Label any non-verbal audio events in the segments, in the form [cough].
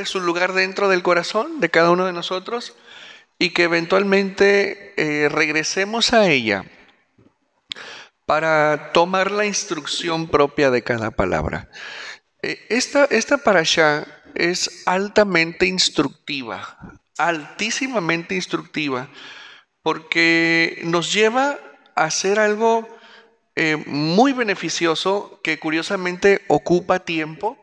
es su lugar dentro del corazón de cada uno de nosotros y que eventualmente eh, regresemos a ella para tomar la instrucción propia de cada palabra. Eh, esta, esta parasha es altamente instructiva, altísimamente instructiva, porque nos lleva a hacer algo eh, muy beneficioso que curiosamente ocupa tiempo,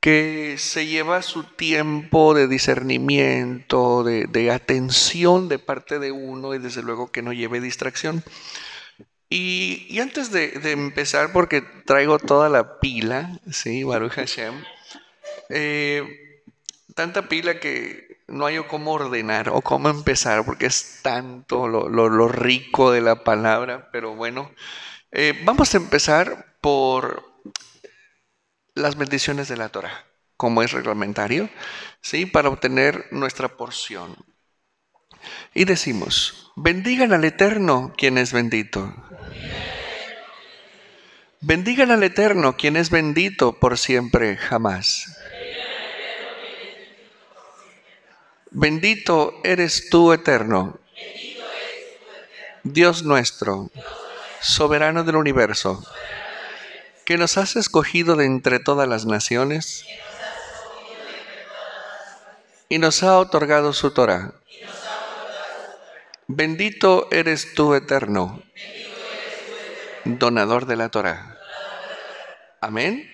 que se lleva su tiempo de discernimiento, de, atención de parte de uno y desde luego que no lleve distracción. Y, antes de, empezar, porque traigo toda la pila, sí, Baruch Hashem, eh, tanta pila que no hay cómo ordenar o cómo empezar, porque es tanto lo, rico de la palabra, pero bueno, eh, vamos a empezar por las bendiciones de la Torah, como es reglamentario, ¿sí? para obtener nuestra porción. Y decimos, bendigan al Eterno quien es bendito. Bendigan al Eterno quien es bendito por siempre, jamás. Bendito eres tú, Eterno, Dios nuestro, soberano del universo que nos has escogido de entre todas las naciones y nos ha otorgado su Torah. Bendito eres tú, eterno, donador de la Torah. Amén,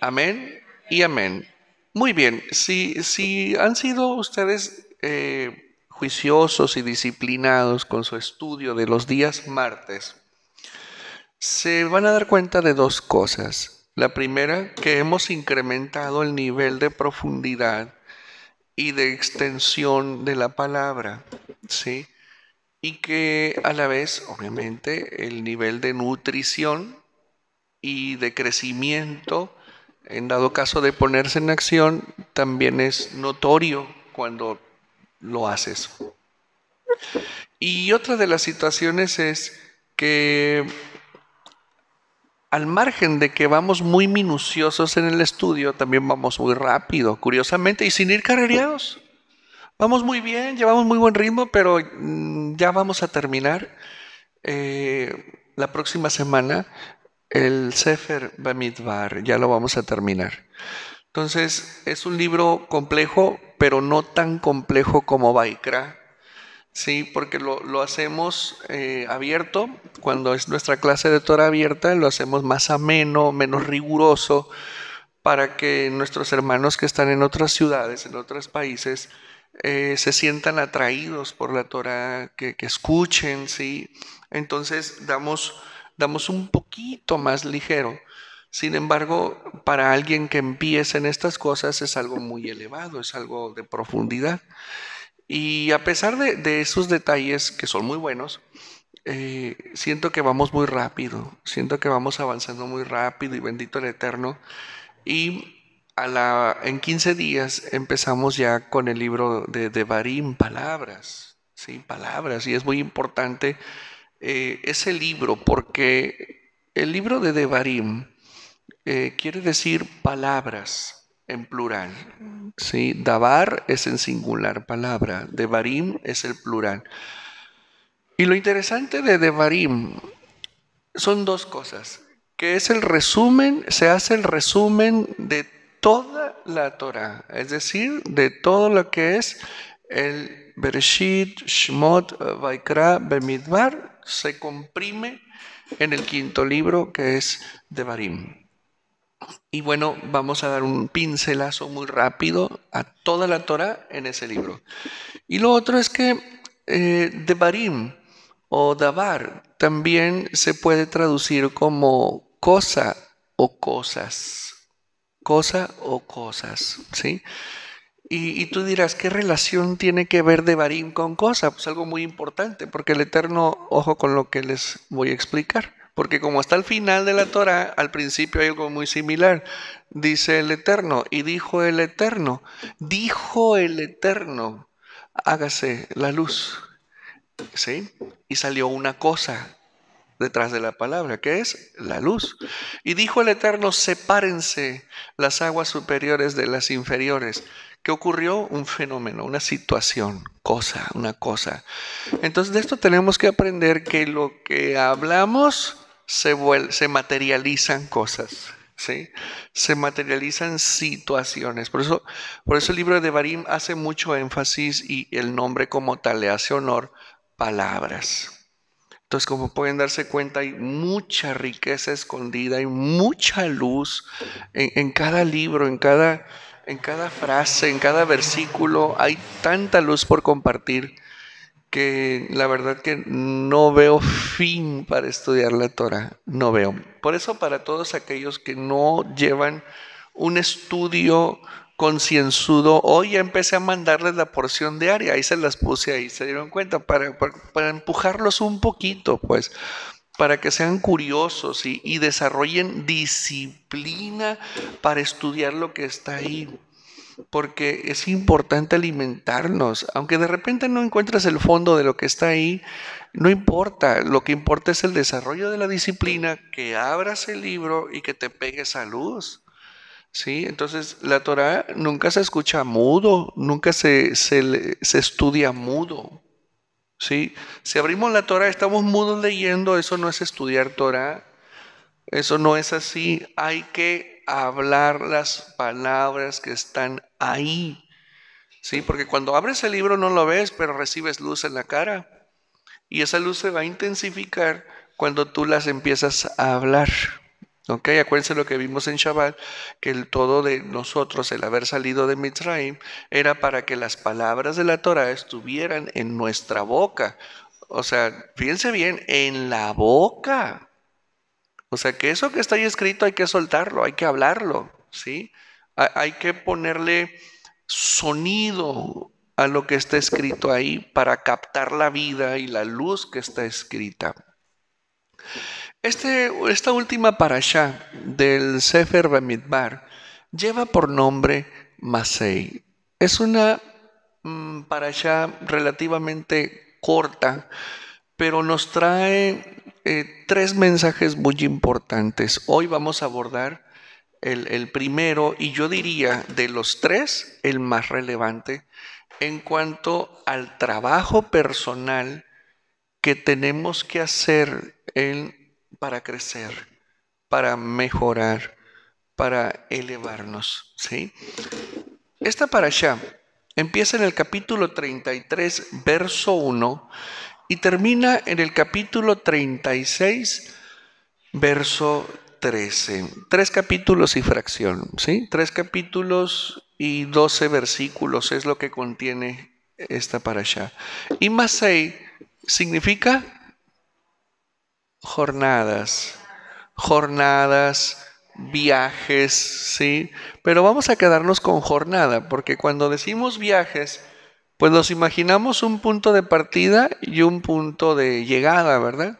amén y amén. Muy bien, si, si han sido ustedes eh, juiciosos y disciplinados con su estudio de los días martes, se van a dar cuenta de dos cosas. La primera, que hemos incrementado el nivel de profundidad y de extensión de la palabra, ¿sí? Y que a la vez, obviamente, el nivel de nutrición y de crecimiento, en dado caso de ponerse en acción, también es notorio cuando lo haces. Y otra de las situaciones es que al margen de que vamos muy minuciosos en el estudio, también vamos muy rápido, curiosamente, y sin ir carrerados. Vamos muy bien, llevamos muy buen ritmo, pero mm, ya vamos a terminar. Eh, la próxima semana el Sefer Bamidbar, ya lo vamos a terminar. Entonces, es un libro complejo, pero no tan complejo como Baikra Sí, porque lo, hacemos eh, abierto, cuando es nuestra clase de Torah abierta, lo hacemos más ameno, menos riguroso, para que nuestros hermanos que están en otras ciudades, en otros países, eh, se sientan atraídos por la Torah, que, escuchen, ¿sí? Entonces damos, damos un poquito más ligero. Sin embargo, para alguien que empiece en estas cosas es algo muy elevado, es algo de profundidad. Y a pesar de, esos detalles que son muy buenos, eh, siento que vamos muy rápido, siento que vamos avanzando muy rápido y bendito el Eterno. Y en 15 días empezamos ya con el libro de, Devarim, Palabras, ¿sí? Palabras, y es muy importante eh, ese libro porque el libro de Devarim eh, quiere decir palabras, en plural. ¿sí? Dabar es en singular palabra, Devarim es el plural. Y lo interesante de Devarim son dos cosas, que es el resumen, se hace el resumen de toda la Torah, es decir, de todo lo que es el Bereshit, Shmot, Vaikra, Bemidbar, se comprime en el quinto libro que es Devarim. Y bueno, vamos a dar un pincelazo muy rápido a toda la Torah en ese libro. Y lo otro es que eh, Devarim o Davar también se puede traducir como cosa o cosas. Cosa o cosas, ¿sí? Y, y, tú dirás, ¿qué relación tiene que ver Devarim con cosa? Pues algo muy importante, porque el Eterno, ojo con lo que les voy a explicar. Porque como hasta el final de la Torá al principio hay algo muy similar. Dice el Eterno, y dijo el Eterno, dijo el Eterno, hágase la luz. ¿Sí? Y salió una cosa detrás de la palabra, que es la luz. Y dijo el Eterno, sepárense las aguas superiores de las inferiores. ¿Qué ocurrió? Un fenómeno, una situación, cosa, una cosa. Entonces de esto tenemos que aprender que lo que hablamos se, se materializan cosas. Se materializan situaciones. Por eso, por eso el libro de Barim hace mucho énfasis y el nombre como tal le hace honor palabras. Entonces, como pueden darse cuenta, hay mucha riqueza escondida, hay mucha luz en, en cada libro, en cada, en cada frase, en cada versículo. Hay tanta luz por compartir que la verdad que no veo fin para estudiar la Torah, no veo. Por eso para todos aquellos que no llevan un estudio concienzudo, hoy ya empecé a mandarles la porción diaria, ahí se las puse ahí, se dieron cuenta, para, para, empujarlos un poquito, pues, para que sean curiosos y desarrollen disciplina para estudiar lo que está ahí porque es importante alimentarnos. Aunque de repente no encuentres el fondo de lo que está ahí, no importa. Lo que importa es el desarrollo de la disciplina, que abras el libro y que te pegues a luz. ¿Sí? Entonces, la Torah nunca se escucha mudo, nunca se, estudia mudo. Si abrimos la Torah, estamos mudos leyendo, eso no es estudiar Torah. Eso no es así. Hay que hablar las palabras que están ahí. Sí, porque cuando abres el libro no lo ves, pero recibes luz en la cara. Y esa luz se va a intensificar cuando tú las empiezas a hablar. ¿Ok? Acuérdense lo que vimos en Shabbat, que el todo de nosotros, el haber salido de Mitzrayim, era para que las palabras de la Torah estuvieran en nuestra boca. O sea, fíjense bien, en la boca. O sea, que eso que está ahí escrito hay que soltarlo, hay que hablarlo, ¿sí? Hay que ponerle sonido a lo que está escrito ahí para captar la vida y la luz que está escrita. Este, esta última parasha del Sefer Bamidbar lleva por nombre Masei. Es una mm, parasha relativamente corta, pero nos trae eh, tres mensajes muy importantes. Hoy vamos a abordar el, primero y yo diría de los tres el más relevante en cuanto al trabajo personal que tenemos que hacer para crecer, para mejorar, para elevarnos. ¿sí? para allá empieza en el capítulo 33, verso 1 y termina en el capítulo 36, verso 13. Tres capítulos y fracción, ¿sí? Tres capítulos y doce versículos es lo que contiene esta para allá. Y seis significa jornadas, jornadas, viajes, ¿sí? Pero vamos a quedarnos con jornada, porque cuando decimos viajes, pues nos imaginamos un punto de partida y un punto de llegada, ¿verdad?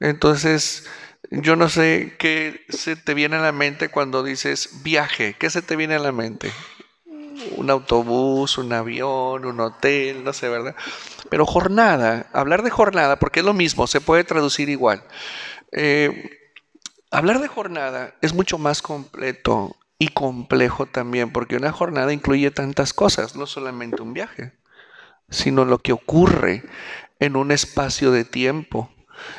Entonces, yo no sé qué se te viene a la mente cuando dices viaje, ¿qué se te viene a la mente? Un autobús, un avión, un hotel, no sé, ¿verdad? Pero jornada, hablar de jornada, porque es lo mismo, se puede traducir igual. Eh, hablar de jornada es mucho más completo y complejo también, porque una jornada incluye tantas cosas, no solamente un viaje sino lo que ocurre en un espacio de tiempo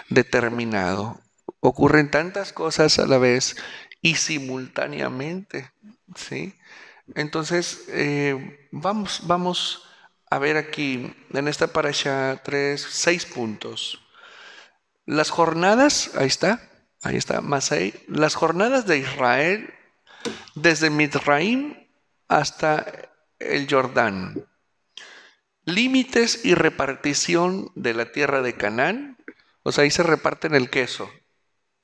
determinado. Ocurren tantas cosas a la vez y simultáneamente, Entonces, eh, vamos, vamos a ver aquí, en esta parasha, tres, seis puntos. Las jornadas, ahí está, ahí está, más ahí, las jornadas de Israel desde Midraim hasta el Jordán límites y repartición de la tierra de Canaán. O sea, ahí se reparten el queso,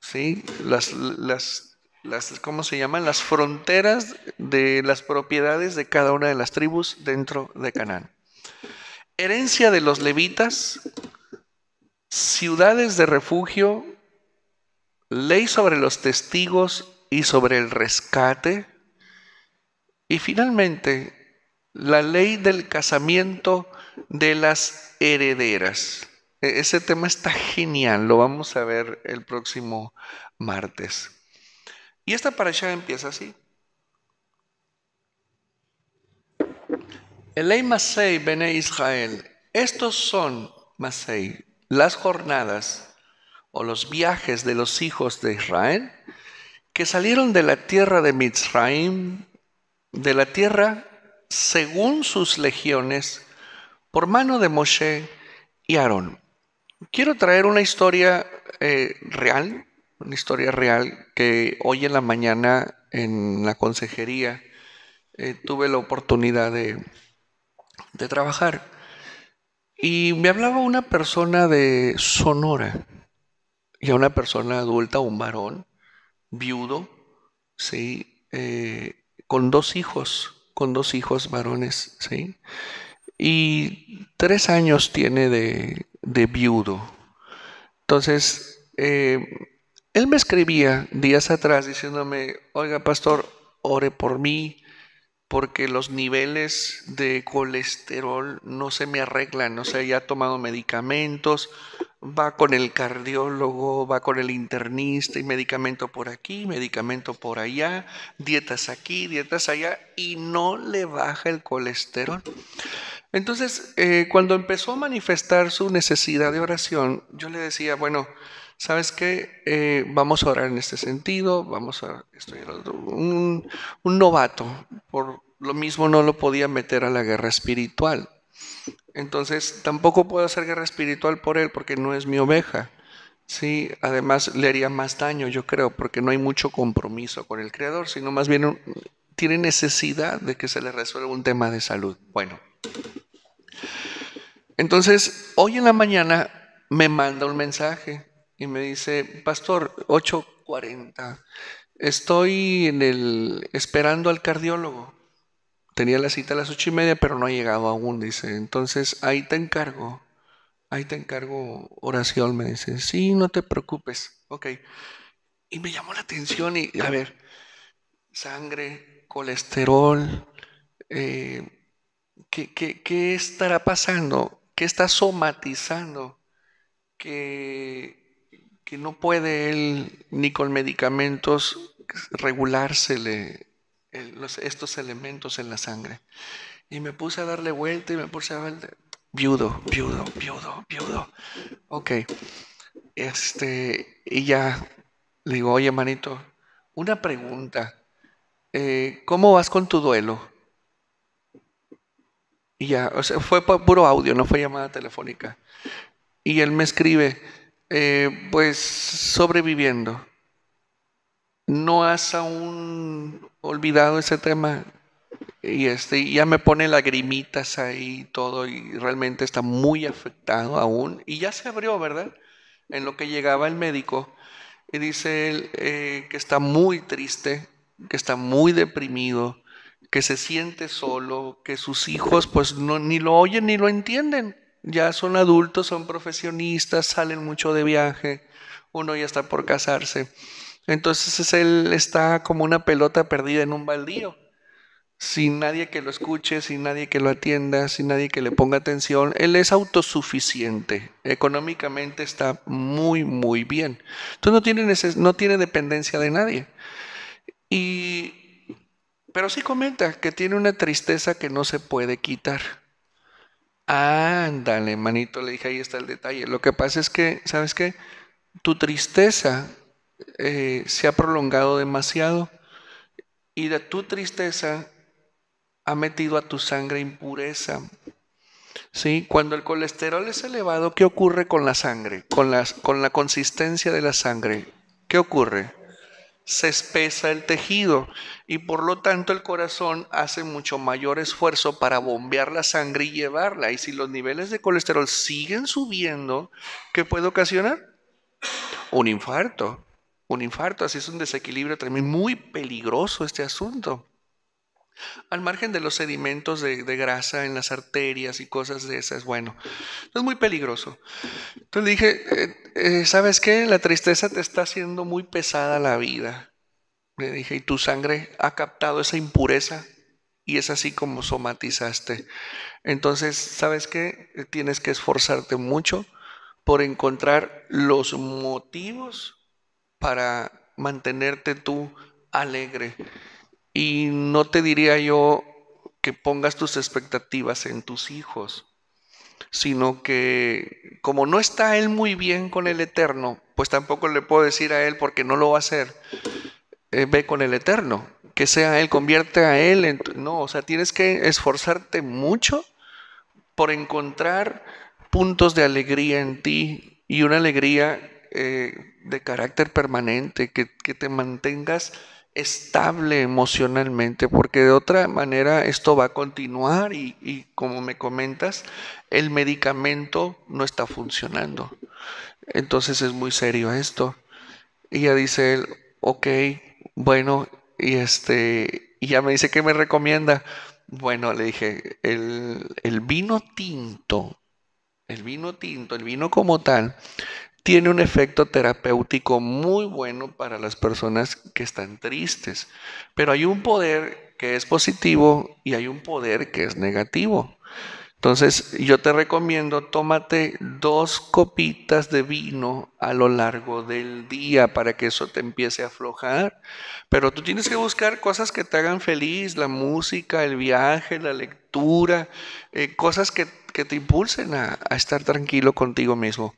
¿sí? Las, las, las, ¿cómo se llaman? Las fronteras de las propiedades de cada una de las tribus dentro de Canaán. Herencia de los levitas, ciudades de refugio, ley sobre los testigos y sobre el rescate. Y finalmente, la ley del casamiento de las herederas. E, ese tema está genial, lo vamos a ver el próximo martes. Y esta parasha empieza así. Elei Masei Bene Israel. Estos son, Masei, las jornadas o los viajes de los hijos de Israel que salieron de la tierra de Mizraim de la tierra según sus legiones, por mano de Moshe y Aarón. Quiero traer una historia eh, real, una historia real que hoy en la mañana en la consejería eh, tuve la oportunidad de, trabajar. Y me hablaba una persona de Sonora, ya una persona adulta, un varón, viudo, ¿sí? Eh, con dos hijos, con dos hijos varones, ¿sí? y tres años tiene de, viudo. Entonces, eh, él me escribía días atrás diciéndome, oiga pastor, ore por mí porque los niveles de colesterol no se me arreglan, no sea ya ha tomado medicamentos, va con el cardiólogo, va con el internista y medicamento por aquí, medicamento por allá, dietas aquí, dietas allá y no le baja el colesterol. Entonces, eh, cuando empezó a manifestar su necesidad de oración, yo le decía, bueno, ¿sabes qué? Eh, vamos a orar en este sentido, vamos a... Estoy un, un novato, por lo mismo no lo podía meter a la guerra espiritual. Entonces, tampoco puedo hacer guerra espiritual por él porque no es mi oveja. Sí, además le haría más daño, yo creo, porque no hay mucho compromiso con el creador, sino más bien tiene necesidad de que se le resuelva un tema de salud. Bueno, entonces, hoy en la mañana me manda un mensaje y me dice, pastor, 8.40, estoy en el, esperando al cardiólogo. Tenía la cita a las ocho y media, pero no ha llegado aún, dice. Entonces, ahí te encargo, ahí te encargo oración, me dice. Sí, no te preocupes, ok. Y me llamó la atención y, a ver, sangre, colesterol, eh, ¿qué, qué, qué estará pasando? que está somatizando, que, que no puede él ni con medicamentos regulársele estos elementos en la sangre. Y me puse a darle vuelta y me puse a darle, viudo, viudo, viudo, viudo. Ok. Este, y ya le digo, oye, manito, una pregunta. Eh, ¿Cómo vas con tu duelo? Y ya, o sea, fue puro audio, no fue llamada telefónica. Y él me escribe, eh, pues sobreviviendo. ¿No has aún olvidado ese tema? Y este, ya me pone lagrimitas ahí y todo, y realmente está muy afectado aún. Y ya se abrió, ¿verdad? En lo que llegaba el médico. Y dice él eh, que está muy triste, que está muy deprimido, que se siente solo, que sus hijos pues no, ni lo oyen ni lo entienden. Ya son adultos, son profesionistas, salen mucho de viaje, uno ya está por casarse. Entonces él está como una pelota perdida en un baldío, sin nadie que lo escuche, sin nadie que lo atienda, sin nadie que le ponga atención. Él es autosuficiente, económicamente está muy, muy bien. Entonces no tiene, no tiene dependencia de nadie. Y pero sí comenta que tiene una tristeza que no se puede quitar. Ándale, manito, le dije, ahí está el detalle. Lo que pasa es que, ¿sabes qué? Tu tristeza eh, se ha prolongado demasiado y de tu tristeza ha metido a tu sangre impureza. ¿Sí? Cuando el colesterol es elevado, ¿qué ocurre con la sangre? Con, las, con la consistencia de la sangre. ¿Qué ocurre? se espesa el tejido y por lo tanto el corazón hace mucho mayor esfuerzo para bombear la sangre y llevarla. Y si los niveles de colesterol siguen subiendo, ¿qué puede ocasionar? Un infarto. Un infarto, así es un desequilibrio también muy peligroso este asunto. Al margen de los sedimentos de, grasa en las arterias y cosas de esas, bueno, es muy peligroso. Entonces dije, eh, eh, ¿sabes qué? La tristeza te está haciendo muy pesada la vida. Le dije, y tu sangre ha captado esa impureza y es así como somatizaste. Entonces, ¿sabes qué? Tienes que esforzarte mucho por encontrar los motivos para mantenerte tú alegre y no te diría yo que pongas tus expectativas en tus hijos, sino que como no está él muy bien con el Eterno, pues tampoco le puedo decir a él porque no lo va a hacer. Eh, ve con el Eterno, que sea él, convierte a él en... No, o sea, tienes que esforzarte mucho por encontrar puntos de alegría en ti y una alegría eh, de carácter permanente, que, que te mantengas estable emocionalmente, porque de otra manera esto va a continuar y, como me comentas, el medicamento no está funcionando. Entonces es muy serio esto. Y ya dice él, ok, bueno, y este, y ya me dice que me recomienda. Bueno, le dije, el, el vino tinto, el vino tinto, el vino como tal, tiene un efecto terapéutico muy bueno para las personas que están tristes. Pero hay un poder que es positivo y hay un poder que es negativo. Entonces yo te recomiendo, tómate dos copitas de vino a lo largo del día para que eso te empiece a aflojar. Pero tú tienes que buscar cosas que te hagan feliz, la música, el viaje, la lectura, eh, cosas que, te impulsen a estar tranquilo contigo mismo.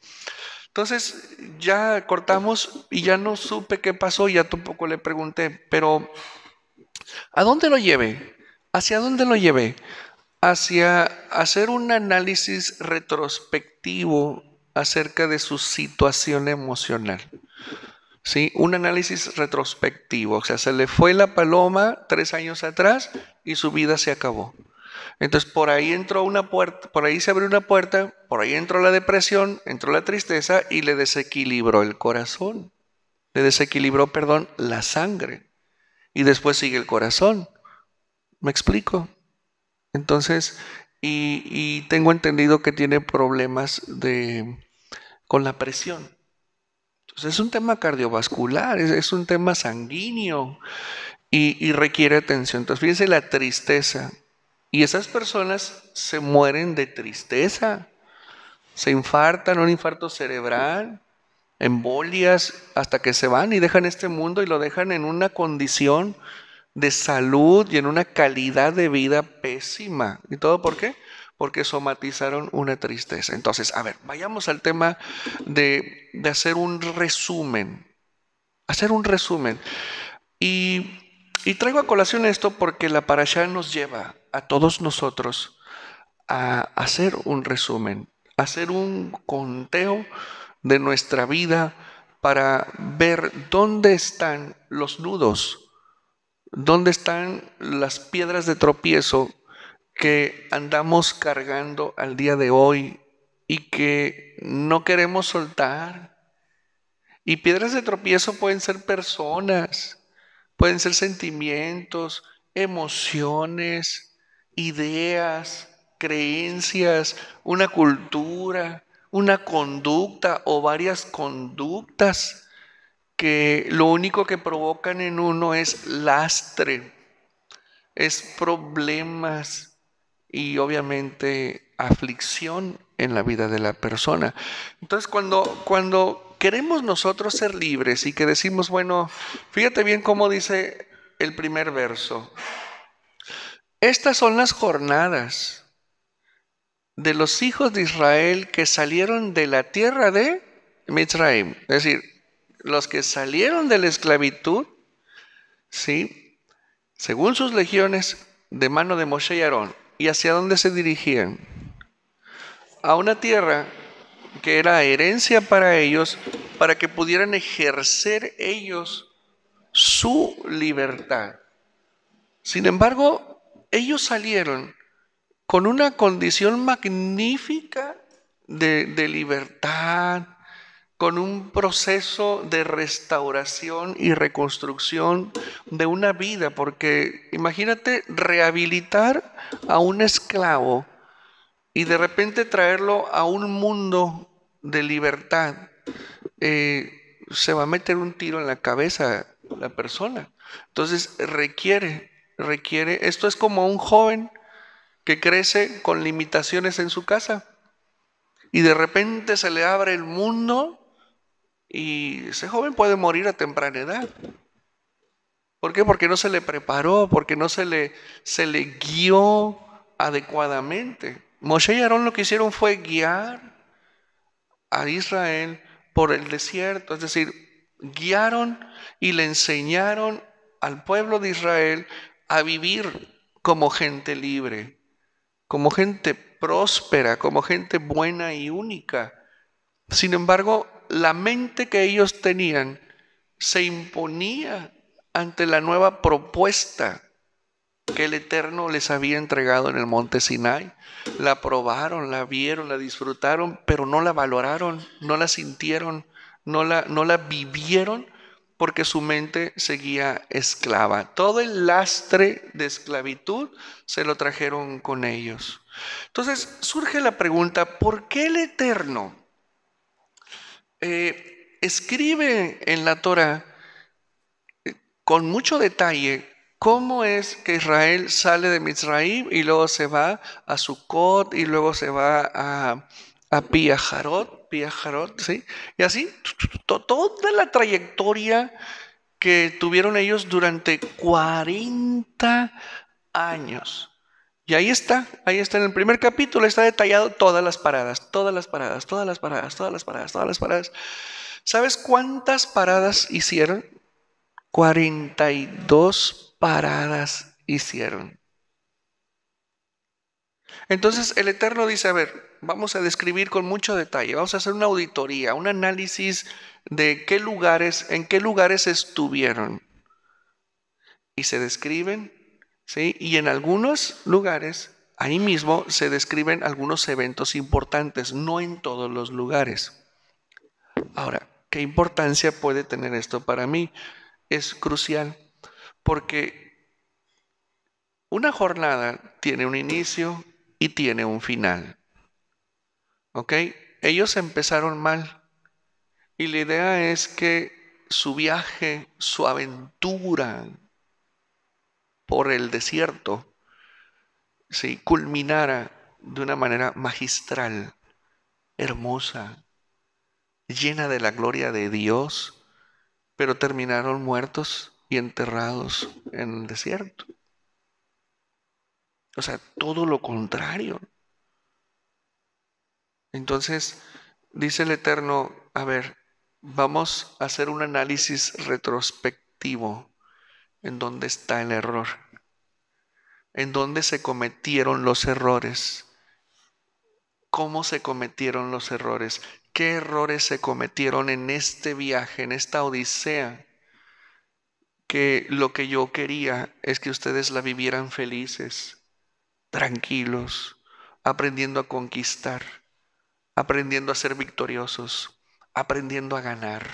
Entonces ya cortamos y ya no supe qué pasó, ya tampoco le pregunté, pero ¿a dónde lo llevé? ¿Hacia dónde lo llevé? Hacia hacer un análisis retrospectivo acerca de su situación emocional. ¿Sí? Un análisis retrospectivo, o sea, se le fue la paloma tres años atrás y su vida se acabó. Entonces por ahí entró una puerta, por ahí se abrió una puerta, por ahí entró la depresión, entró la tristeza y le desequilibró el corazón. Le desequilibró, perdón, la sangre. Y después sigue el corazón. ¿Me explico? Entonces, y, tengo entendido que tiene problemas de, con la presión. Entonces es un tema cardiovascular, es, un tema sanguíneo y, y requiere atención. Entonces fíjense la tristeza y esas personas se mueren de tristeza, se infartan, un infarto cerebral, embolias, hasta que se van y dejan este mundo y lo dejan en una condición de salud y en una calidad de vida pésima. ¿Y todo por qué? Porque somatizaron una tristeza. Entonces, a ver, vayamos al tema de, hacer un resumen. Hacer un resumen. Y, y traigo a colación esto porque la parasha nos lleva a todos nosotros a hacer un resumen, hacer un conteo de nuestra vida para ver dónde están los nudos, dónde están las piedras de tropiezo que andamos cargando al día de hoy y que no queremos soltar. Y piedras de tropiezo pueden ser personas, pueden ser sentimientos, emociones, ideas, creencias, una cultura, una conducta o varias conductas que lo único que provocan en uno es lastre, es problemas y obviamente aflicción en la vida de la persona. Entonces cuando, cuando queremos nosotros ser libres y que decimos, bueno, fíjate bien cómo dice el primer verso, estas son las jornadas de los hijos de Israel que salieron de la tierra de Mitzrayim. Es decir, los que salieron de la esclavitud, ¿sí? Según sus legiones, de mano de Moshe y Aarón. ¿Y hacia dónde se dirigían? A una tierra que era herencia para ellos, para que pudieran ejercer ellos su libertad. Sin embargo, ellos salieron con una condición magnífica de, libertad, con un proceso de restauración y reconstrucción de una vida, porque imagínate rehabilitar a un esclavo y de repente traerlo a un mundo de libertad. Eh, se va a meter un tiro en la cabeza la persona. Entonces requiere requiere, esto es como un joven que crece con limitaciones en su casa y de repente se le abre el mundo y ese joven puede morir a temprana edad. ¿Por qué? Porque no se le preparó, porque no se le, se le guió adecuadamente. Moshe y Aarón lo que hicieron fue guiar a Israel por el desierto, es decir, guiaron y le enseñaron al pueblo de Israel a vivir como gente libre, como gente próspera, como gente buena y única. Sin embargo, la mente que ellos tenían se imponía ante la nueva propuesta que el Eterno les había entregado en el monte Sinai. La probaron, la vieron, la disfrutaron, pero no la valoraron, no la sintieron, no la, no la vivieron porque su mente seguía esclava. Todo el lastre de esclavitud se lo trajeron con ellos. Entonces surge la pregunta, ¿por qué el Eterno eh, escribe en la Torah eh, con mucho detalle cómo es que Israel sale de Mizraim y luego se va a Sukkot y luego se va a, a ¿sí? Y así, toda la trayectoria que tuvieron ellos durante 40 años. Y ahí está, ahí está en el primer capítulo, está detallado todas las paradas, todas las paradas, todas las paradas, todas las paradas, todas las paradas. ¿Sabes cuántas paradas hicieron? 42 paradas hicieron. Entonces el Eterno dice, a ver, vamos a describir con mucho detalle, vamos a hacer una auditoría, un análisis de qué lugares, en qué lugares estuvieron. Y se describen, ¿sí? Y en algunos lugares, ahí mismo se describen algunos eventos importantes, no en todos los lugares. Ahora, ¿qué importancia puede tener esto para mí? Es crucial, porque una jornada tiene un inicio y tiene un final. Ellos empezaron mal. Y la idea es que su viaje, su aventura por el desierto, se culminara de una manera magistral, hermosa, llena de la gloria de Dios, pero terminaron muertos y enterrados en el desierto. O sea, todo lo contrario. Entonces, dice el Eterno, a ver, vamos a hacer un análisis retrospectivo en dónde está el error, en dónde se cometieron los errores, cómo se cometieron los errores, qué errores se cometieron en este viaje, en esta odisea, que lo que yo quería es que ustedes la vivieran felices, tranquilos, aprendiendo a conquistar aprendiendo a ser victoriosos, aprendiendo a ganar,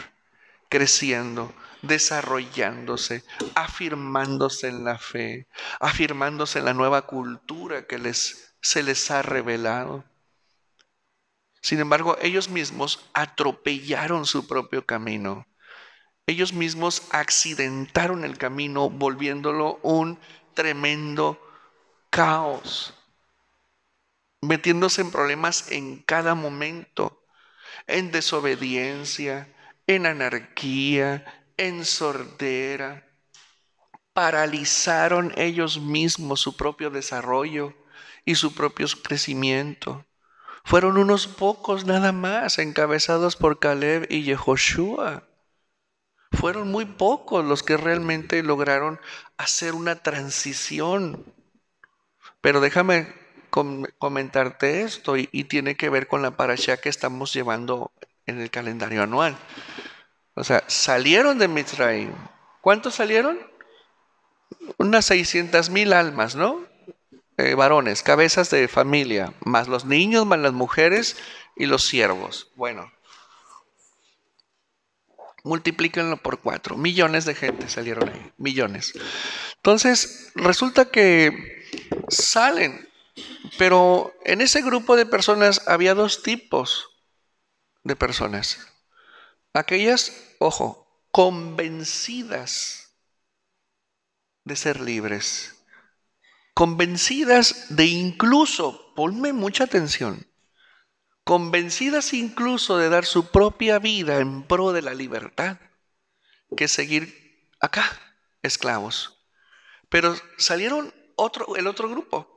creciendo, desarrollándose, afirmándose en la fe, afirmándose en la nueva cultura que les, se les ha revelado. Sin embargo, ellos mismos atropellaron su propio camino. Ellos mismos accidentaron el camino volviéndolo un tremendo caos metiéndose en problemas en cada momento, en desobediencia, en anarquía, en sordera. Paralizaron ellos mismos su propio desarrollo y su propio crecimiento. Fueron unos pocos nada más, encabezados por Caleb y Jehoshua. Fueron muy pocos los que realmente lograron hacer una transición. Pero déjame comentarte esto y, tiene que ver con la parasha que estamos llevando en el calendario anual. O sea, salieron de Mitzrayim. ¿Cuántos salieron? Unas 600 mil almas, ¿no? Eh, varones, cabezas de familia, más los niños, más las mujeres y los siervos. Bueno, multiplíquenlo por cuatro. Millones de gente salieron ahí, millones. Entonces, resulta que salen pero en ese grupo de personas había dos tipos de personas. Aquellas, ojo, convencidas de ser libres, convencidas de incluso, ponme mucha atención, convencidas incluso de dar su propia vida en pro de la libertad, que seguir acá, esclavos. Pero salieron otro, el otro grupo,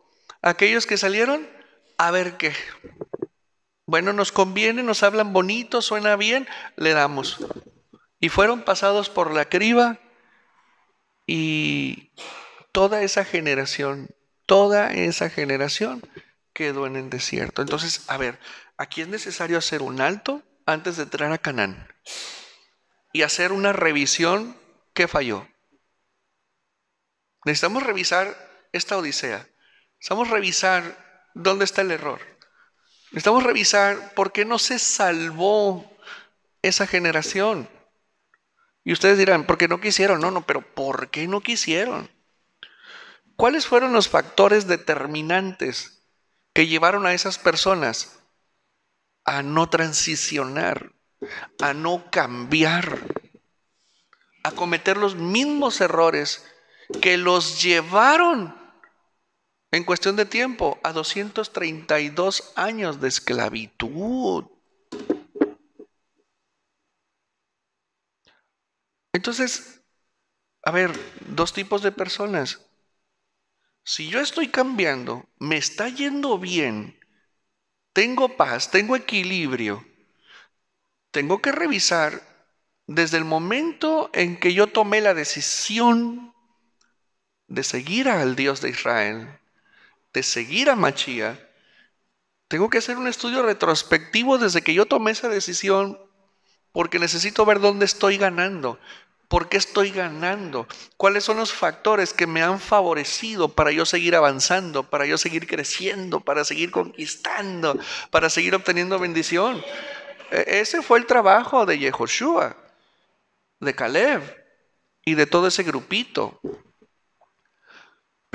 Aquellos que salieron, a ver qué. Bueno, nos conviene, nos hablan bonito, suena bien, le damos. Y fueron pasados por la criba y toda esa generación, toda esa generación quedó en el desierto. Entonces, a ver, aquí es necesario hacer un alto antes de entrar a Canaán y hacer una revisión que falló. Necesitamos revisar esta odisea. Necesitamos revisar dónde está el error. Necesitamos revisar por qué no se salvó esa generación. Y ustedes dirán, porque no quisieron. No, no, pero ¿por qué no quisieron? ¿Cuáles fueron los factores determinantes que llevaron a esas personas a no transicionar, a no cambiar, a cometer los mismos errores que los llevaron en cuestión de tiempo a 232 años de esclavitud. Entonces, a ver, dos tipos de personas. Si yo estoy cambiando, me está yendo bien, tengo paz, tengo equilibrio, tengo que revisar desde el momento en que yo tomé la decisión de seguir al Dios de Israel, de seguir a Machía, tengo que hacer un estudio retrospectivo desde que yo tomé esa decisión, porque necesito ver dónde estoy ganando, por qué estoy ganando, cuáles son los factores que me han favorecido para yo seguir avanzando, para yo seguir creciendo, para seguir conquistando, para seguir obteniendo bendición. E, ese fue el trabajo de Yehoshua, de Caleb y de todo ese grupito.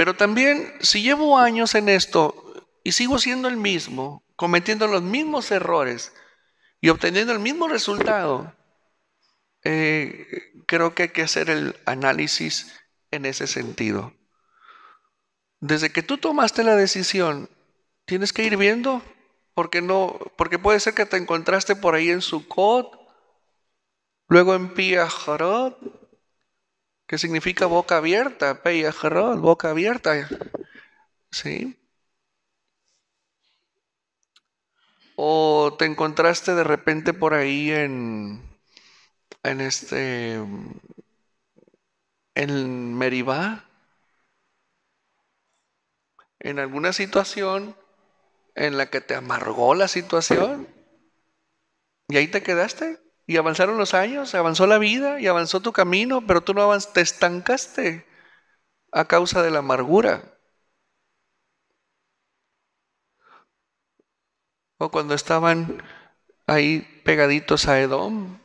Pero también, si llevo años en esto y sigo siendo el mismo, cometiendo los mismos errores y obteniendo el mismo resultado, eh, creo que hay que hacer el análisis en ese sentido. Desde que tú tomaste la decisión, tienes que ir viendo, porque no, porque puede ser que te encontraste por ahí en Sukkot, luego en Piajarot. ¿Qué significa boca abierta, Peyajrol, boca abierta. ¿Sí? O te encontraste de repente por ahí en, en este, en Meribá, en alguna situación en la que te amargó la situación y ahí te quedaste. Y avanzaron los años, avanzó la vida y avanzó tu camino, pero tú no avanzaste, te estancaste a causa de la amargura. O cuando estaban ahí pegaditos a Edom.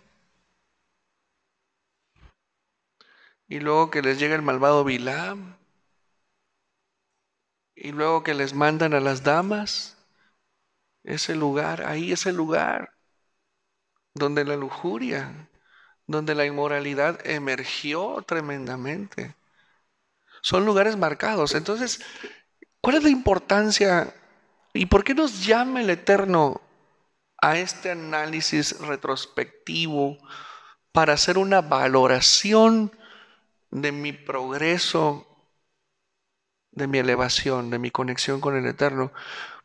Y luego que les llega el malvado Bilam. Y luego que les mandan a las damas. Ese lugar, ahí ese lugar donde la lujuria, donde la inmoralidad emergió tremendamente. Son lugares marcados. Entonces, ¿cuál es la importancia y por qué nos llama el Eterno a este análisis retrospectivo para hacer una valoración de mi progreso, de mi elevación, de mi conexión con el Eterno?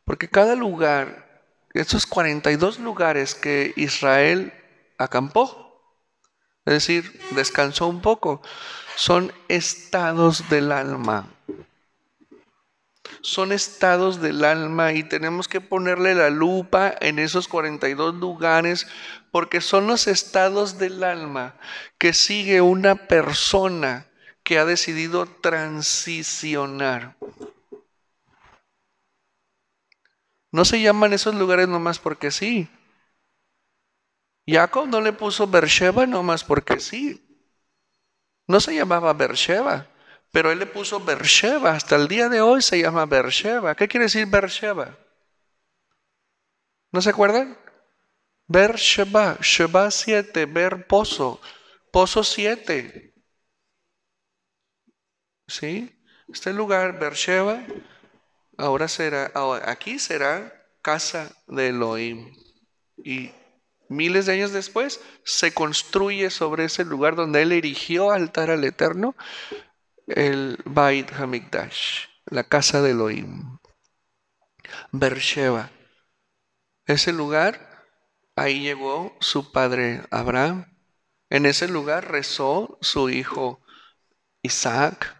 Porque cada lugar esos 42 lugares que Israel acampó, es decir, descansó un poco, son estados del alma. Son estados del alma y tenemos que ponerle la lupa en esos 42 lugares porque son los estados del alma que sigue una persona que ha decidido transicionar. No se llaman esos lugares nomás porque sí. Jacob no le puso Beersheba nomás porque sí. No se llamaba Beersheba. pero él le puso Beersheba. Hasta el día de hoy se llama Beersheba. ¿Qué quiere decir Beersheba? ¿No se acuerdan? Beersheba. Sheba 7, ver pozo, pozo 7. ¿Sí? Este lugar, Beersheba... Ahora será, aquí será casa de Elohim. Y miles de años después se construye sobre ese lugar donde él erigió altar al Eterno el Bait Hamikdash, la casa de Elohim. Beersheba. Ese lugar, ahí llegó su padre Abraham. En ese lugar rezó su hijo Isaac.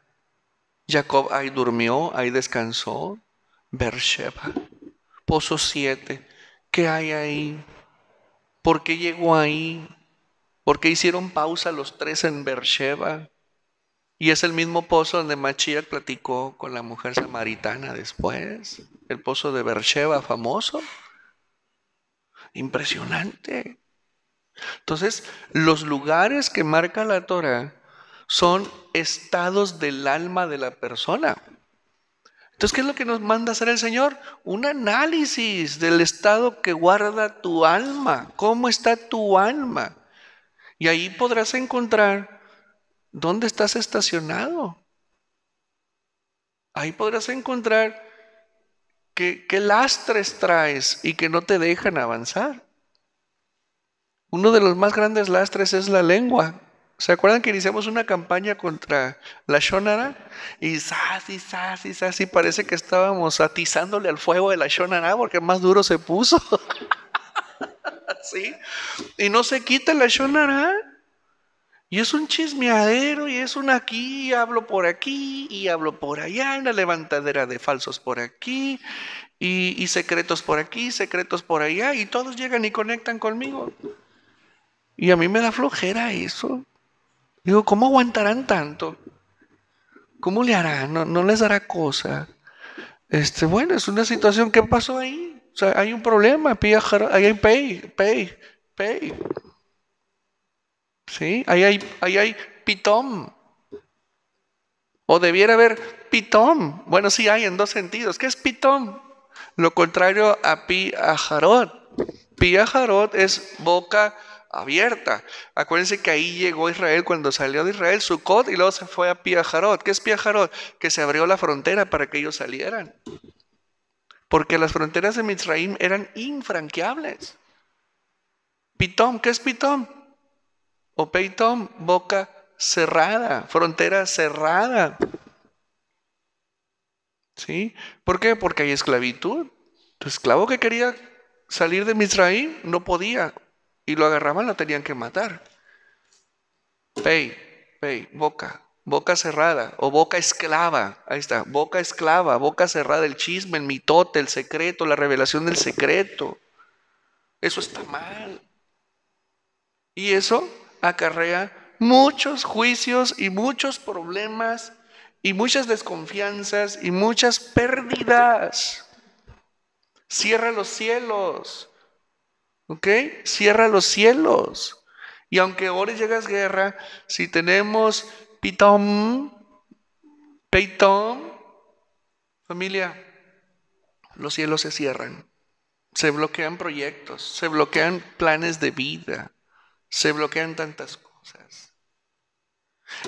Jacob ahí durmió, ahí descansó. Beersheba. Pozo 7. ¿Qué hay ahí? ¿Por qué llegó ahí? ¿Por qué hicieron pausa los tres en Beersheba? Y es el mismo pozo donde Machiavelli platicó con la mujer samaritana después. El pozo de Beersheba famoso. Impresionante. Entonces, los lugares que marca la Torah son estados del alma de la persona. Entonces, ¿qué es lo que nos manda hacer el Señor? Un análisis del estado que guarda tu alma. ¿Cómo está tu alma? Y ahí podrás encontrar dónde estás estacionado. Ahí podrás encontrar qué, qué lastres traes y que no te dejan avanzar. Uno de los más grandes lastres es la lengua. ¿Se acuerdan que iniciamos una campaña contra la Shonara? Y y parece que estábamos atizándole al fuego de la Shonara porque más duro se puso. [laughs] Y no se quita la Shonara. Y es un chismeadero, y es un aquí, y hablo por aquí, y hablo por allá, una levantadera de falsos por aquí, y, y secretos por aquí, secretos por allá, y todos llegan y conectan conmigo. Y a mí me da flojera eso. Digo, ¿cómo aguantarán tanto? ¿Cómo le harán? No, les dará cosa. Este, bueno, es una situación ¿Qué pasó ahí. O sea, hay un problema. Ahí hay pay, pay, pay. ¿Sí? Ahí hay, ahí hay pitón O debiera haber pitón. Bueno, sí hay en dos sentidos. ¿Qué es pitón? Lo contrario a pi Piajarot Pi es boca abierta. Acuérdense que ahí llegó Israel cuando salió de Israel, Sucot, y luego se fue a Piajarot. ¿Qué es Piajarot? Que se abrió la frontera para que ellos salieran. Porque las fronteras de Mitzraim eran infranqueables. Pitom, ¿qué es Pitom? O Peitom, boca cerrada, frontera cerrada. ¿Sí? ¿Por qué? Porque hay esclavitud. Tu esclavo que quería salir de Mitzraim no podía, y lo agarraban, lo tenían que matar. Pey, pey, boca, boca cerrada o boca esclava. Ahí está, boca esclava, boca cerrada, el chisme, el mitote, el secreto, la revelación del secreto. Eso está mal. Y eso acarrea muchos juicios y muchos problemas y muchas desconfianzas y muchas pérdidas. Cierra los cielos, ¿Ok? Cierra los cielos. Y aunque ahora llegas guerra, si tenemos pitón, peitom, familia, los cielos se cierran. Se bloquean proyectos, se bloquean planes de vida, se bloquean tantas cosas.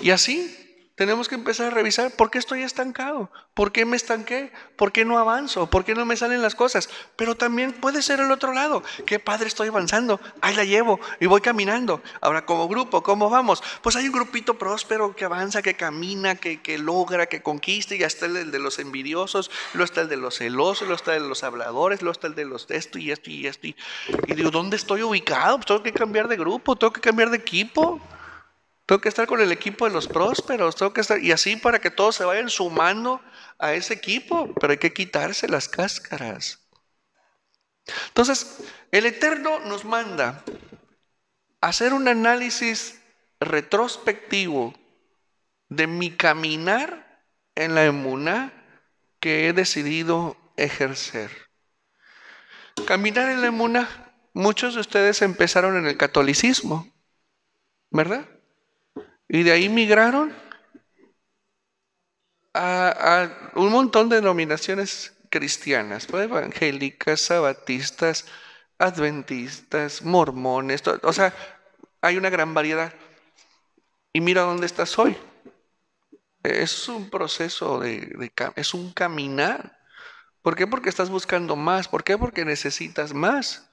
Y así, tenemos que empezar a revisar por qué estoy estancado, por qué me estanqué, por qué no avanzo, por qué no me salen las cosas. Pero también puede ser el otro lado. Qué padre estoy avanzando, ahí la llevo y voy caminando. Ahora, como grupo, ¿cómo vamos? Pues hay un grupito próspero que avanza, que camina, que, logra, que conquista, y ya está el de los envidiosos, luego está el de los celosos, luego está el de los habladores, luego está el de los esto y esto y esto. Y, digo, ¿dónde estoy ubicado? Pues tengo que cambiar de grupo, tengo que cambiar de equipo. Tengo que estar con el equipo de los prósperos, tengo que estar, y así para que todos se vayan sumando a ese equipo, pero hay que quitarse las cáscaras. Entonces, el Eterno nos manda hacer un análisis retrospectivo de mi caminar en la emuna que he decidido ejercer. Caminar en la emuna, muchos de ustedes empezaron en el catolicismo, ¿verdad? Y de ahí migraron a, un montón de denominaciones cristianas, pues, evangélicas, sabatistas, adventistas, mormones, o sea, hay una gran variedad. Y mira dónde estás hoy. Es un proceso de, es un caminar. ¿Por qué? Porque estás buscando más. ¿Por qué? Porque necesitas más.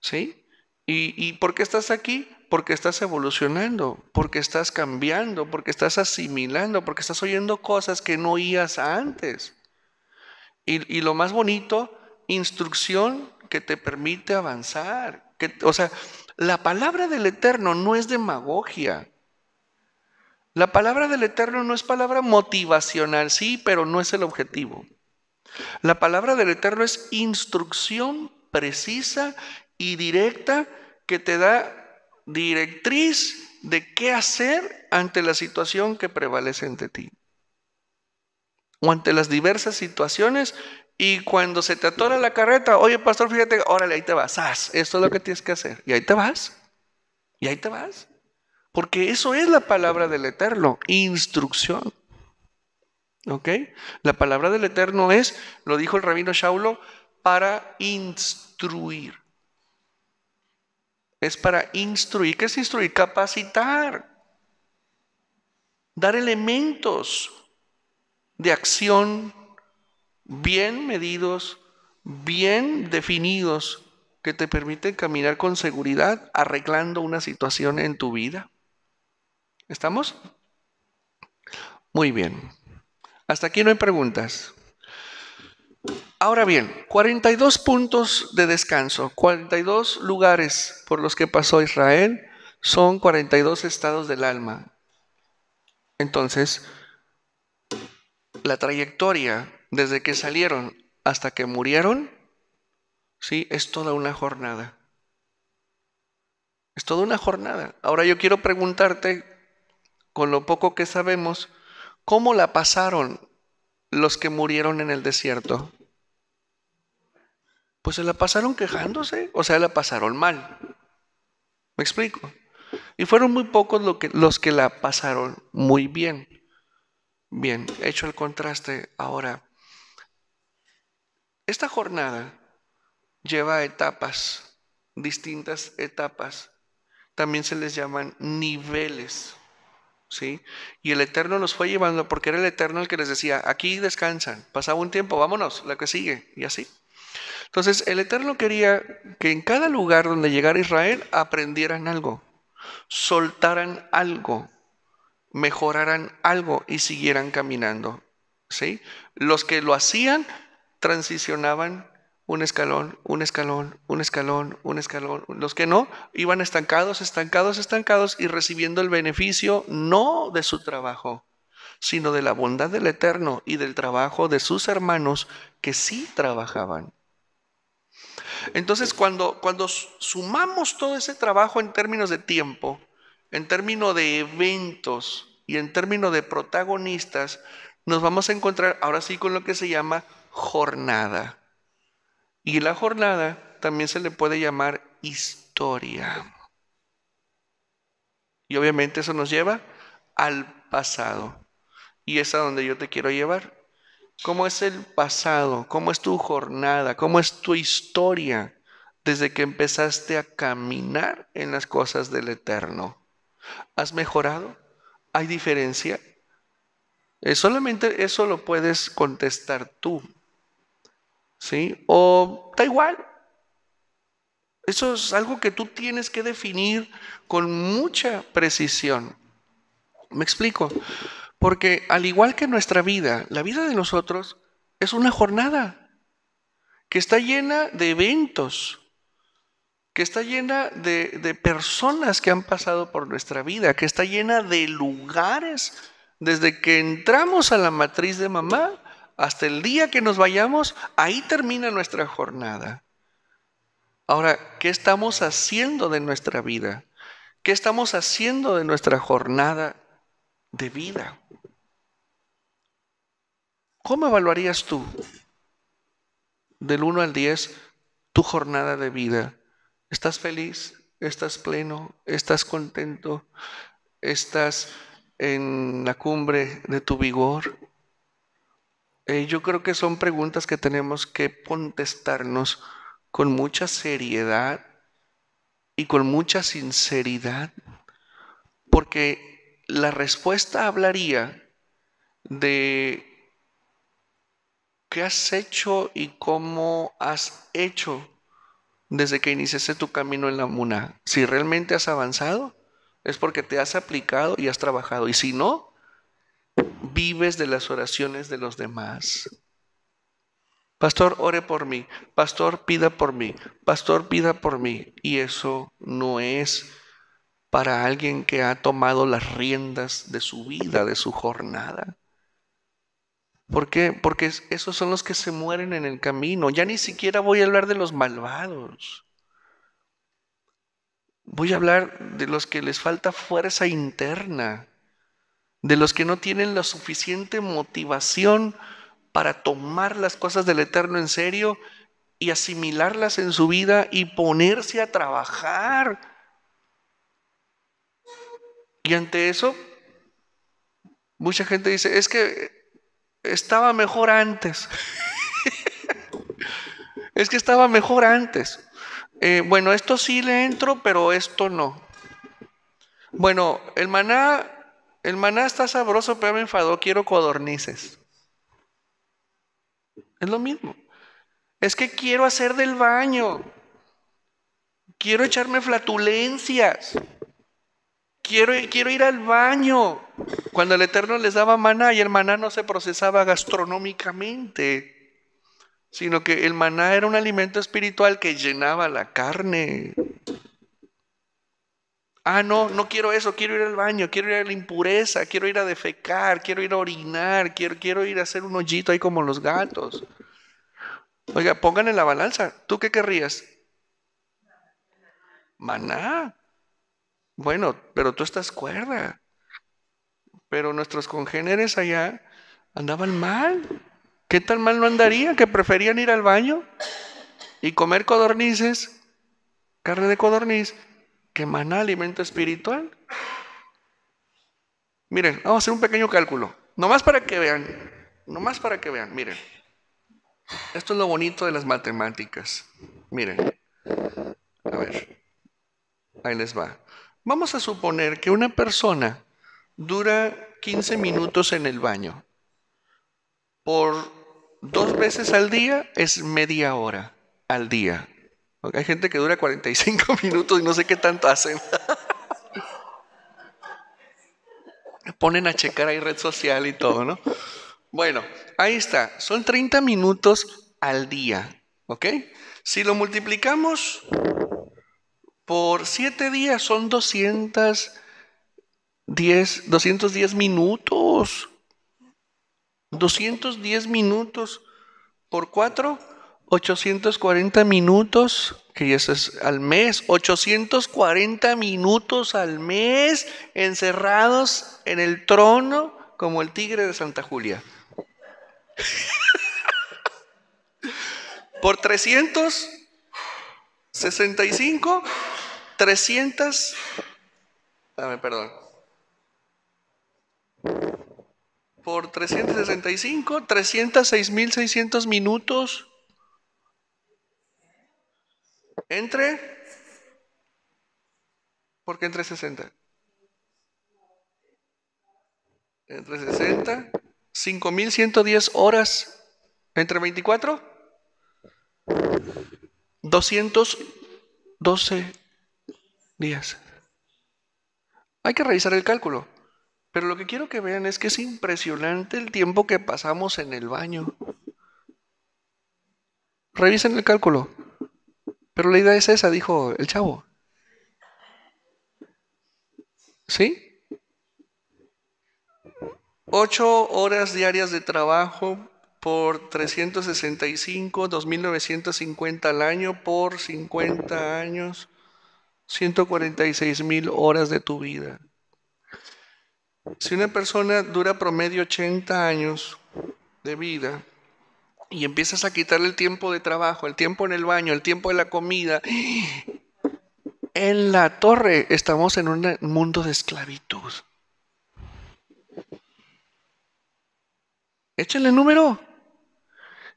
¿Sí? ¿Y, por qué estás aquí? Porque estás evolucionando, porque estás cambiando, porque estás asimilando, porque estás oyendo cosas que no oías antes. Y, lo más bonito, instrucción que te permite avanzar. Que, o sea, la palabra del Eterno no es demagogia. La palabra del Eterno no es palabra motivacional, sí, pero no es el objetivo. La palabra del Eterno es instrucción precisa y directa que te da directriz de qué hacer ante la situación que prevalece ante ti o ante las diversas situaciones y cuando se te atora la carreta, oye pastor, fíjate, órale, ahí te vas, esto es lo que tienes que hacer y ahí te vas, y ahí te vas, porque eso es la palabra del Eterno, instrucción. ¿Ok? La palabra del Eterno es, lo dijo el rabino Shaulo, para instruir. Es para instruir. ¿Qué es instruir? Capacitar. Dar elementos de acción bien medidos, bien definidos, que te permiten caminar con seguridad arreglando una situación en tu vida. ¿Estamos? Muy bien. Hasta aquí no hay preguntas. Ahora bien, 42 puntos de descanso, 42 lugares por los que pasó Israel, son 42 estados del alma. Entonces, la trayectoria desde que salieron hasta que murieron, sí, es toda una jornada. Es toda una jornada. Ahora yo quiero preguntarte, con lo poco que sabemos, ¿cómo la pasaron los que murieron en el desierto? Pues se la pasaron quejándose, o sea, la pasaron mal. ¿Me explico? Y fueron muy pocos que, los que la pasaron muy bien. Bien, hecho el contraste, ahora, esta jornada lleva etapas, distintas etapas. También se les llaman niveles. Y el Eterno los fue llevando porque era el Eterno el que les decía, aquí descansan, pasaba un tiempo, vámonos, la que sigue, y así. Entonces, el Eterno quería que en cada lugar donde llegara Israel aprendieran algo, soltaran algo, mejoraran algo y siguieran caminando, ¿sí? Los que lo hacían transicionaban un escalón, un escalón, un escalón, un escalón. Los que no, iban estancados, estancados, estancados y recibiendo el beneficio no de su trabajo, sino de la bondad del Eterno y del trabajo de sus hermanos que sí trabajaban. Entonces, cuando, cuando sumamos todo ese trabajo en términos de tiempo, en términos de eventos y en términos de protagonistas, nos vamos a encontrar ahora sí con lo que se llama jornada. Y la jornada también se le puede llamar historia. Y obviamente eso nos lleva al pasado. Y es a donde yo te quiero llevar. ¿Cómo es el pasado? ¿Cómo es tu jornada? ¿Cómo es tu historia desde que empezaste a caminar en las cosas del Eterno? ¿Has mejorado? ¿Hay diferencia? Eh, solamente eso lo puedes contestar tú. ¿sí? O está igual. Eso es algo que tú tienes que definir con mucha precisión. ¿Me explico? Porque al igual que nuestra vida, la vida de nosotros es una jornada que está llena de eventos, que está llena de, de, personas que han pasado por nuestra vida, que está llena de lugares. Desde que entramos a la matriz de mamá hasta el día que nos vayamos, ahí termina nuestra jornada. Ahora, ¿qué estamos haciendo de nuestra vida? ¿Qué estamos haciendo de nuestra jornada de vida? ¿Cómo evaluarías tú, del 1 al 10, tu jornada de vida? ¿Estás feliz? ¿Estás pleno? ¿Estás contento? ¿Estás en la cumbre de tu vigor? Eh, yo creo que son preguntas que tenemos que contestarnos con mucha seriedad y con mucha sinceridad, porque la respuesta hablaría de qué has hecho y cómo has hecho desde que iniciaste tu camino en la MUNA. Si realmente has avanzado, es porque te has aplicado y has trabajado. Y si no, de las oraciones de los demás. Pastor, ore por mí. Pastor, pida por mí. Pastor, pida por mí. Y eso no es para alguien que ha tomado las riendas de su vida, de su jornada. ¿Por qué? Porque esos son los que se mueren en el camino. Ya ni siquiera voy a hablar de los malvados. Voy a hablar de los que les falta fuerza interna de los que no tienen la suficiente motivación para tomar las cosas del Eterno en serio y asimilarlas en su vida y ponerse a trabajar. Y ante eso, mucha gente dice, es que estaba mejor antes. [laughs] es que estaba mejor antes. Eh, bueno, esto sí le entro, pero esto no. Bueno, el maná el maná está sabroso, pero me enfadó, quiero codornices. Es lo mismo. Es que quiero hacer del baño. Quiero echarme flatulencias. Quiero, quiero ir al baño. Cuando el Eterno les daba maná y el maná no se procesaba gastronómicamente, sino que el maná era un alimento espiritual que llenaba la carne. Ah, no, no quiero eso, quiero ir al baño, quiero ir a la impureza, quiero ir a defecar, quiero ir a orinar, quiero, quiero ir a hacer un hoyito ahí como los gatos. Oiga, pongan la balanza, ¿tú qué querrías? Maná. Bueno, pero tú estás cuerda. Pero nuestros congéneres allá andaban mal. ¿Qué tan mal no andarían? que preferían ir al baño y comer codornices, carne de codorniz, que maná alimento espiritual. Miren, vamos a hacer un pequeño cálculo. Nomás para que vean, nomás para que vean, miren. Esto es lo bonito de las matemáticas. Miren, a ver, ahí les va. Vamos a suponer que una persona dura 15 minutos en el baño. Por dos veces al día es media hora al día. Hay gente que dura 45 [laughs] minutos y no sé qué tanto hacen. [laughs] Ponen a checar ahí red social y todo, ¿no? Bueno, ahí está. Son 30 minutos al día, ¿ok? Si lo multiplicamos por 7 días, son 210, 210 minutos. 210 minutos por 4 840 minutos, que eso es al mes, 840 minutos al mes encerrados en el trono como el tigre de Santa Julia. [laughs] Por 365, 300, dame perdón. Por 365, 306.600 minutos entre. porque entre 60? Entre 60. 5.110 horas entre 24. 212 días. Hay que revisar el cálculo. Pero lo que quiero que vean es que es impresionante el tiempo que pasamos en el baño. Revisen el cálculo. Pero la idea es esa, dijo el chavo. ¿Sí? Ocho horas diarias de trabajo por 365, 2.950 al año, por 50 años, 146.000 horas de tu vida. Si una persona dura promedio 80 años de vida, y empiezas a quitarle el tiempo de trabajo, el tiempo en el baño, el tiempo de la comida. En la torre estamos en un mundo de esclavitud. Échale el número.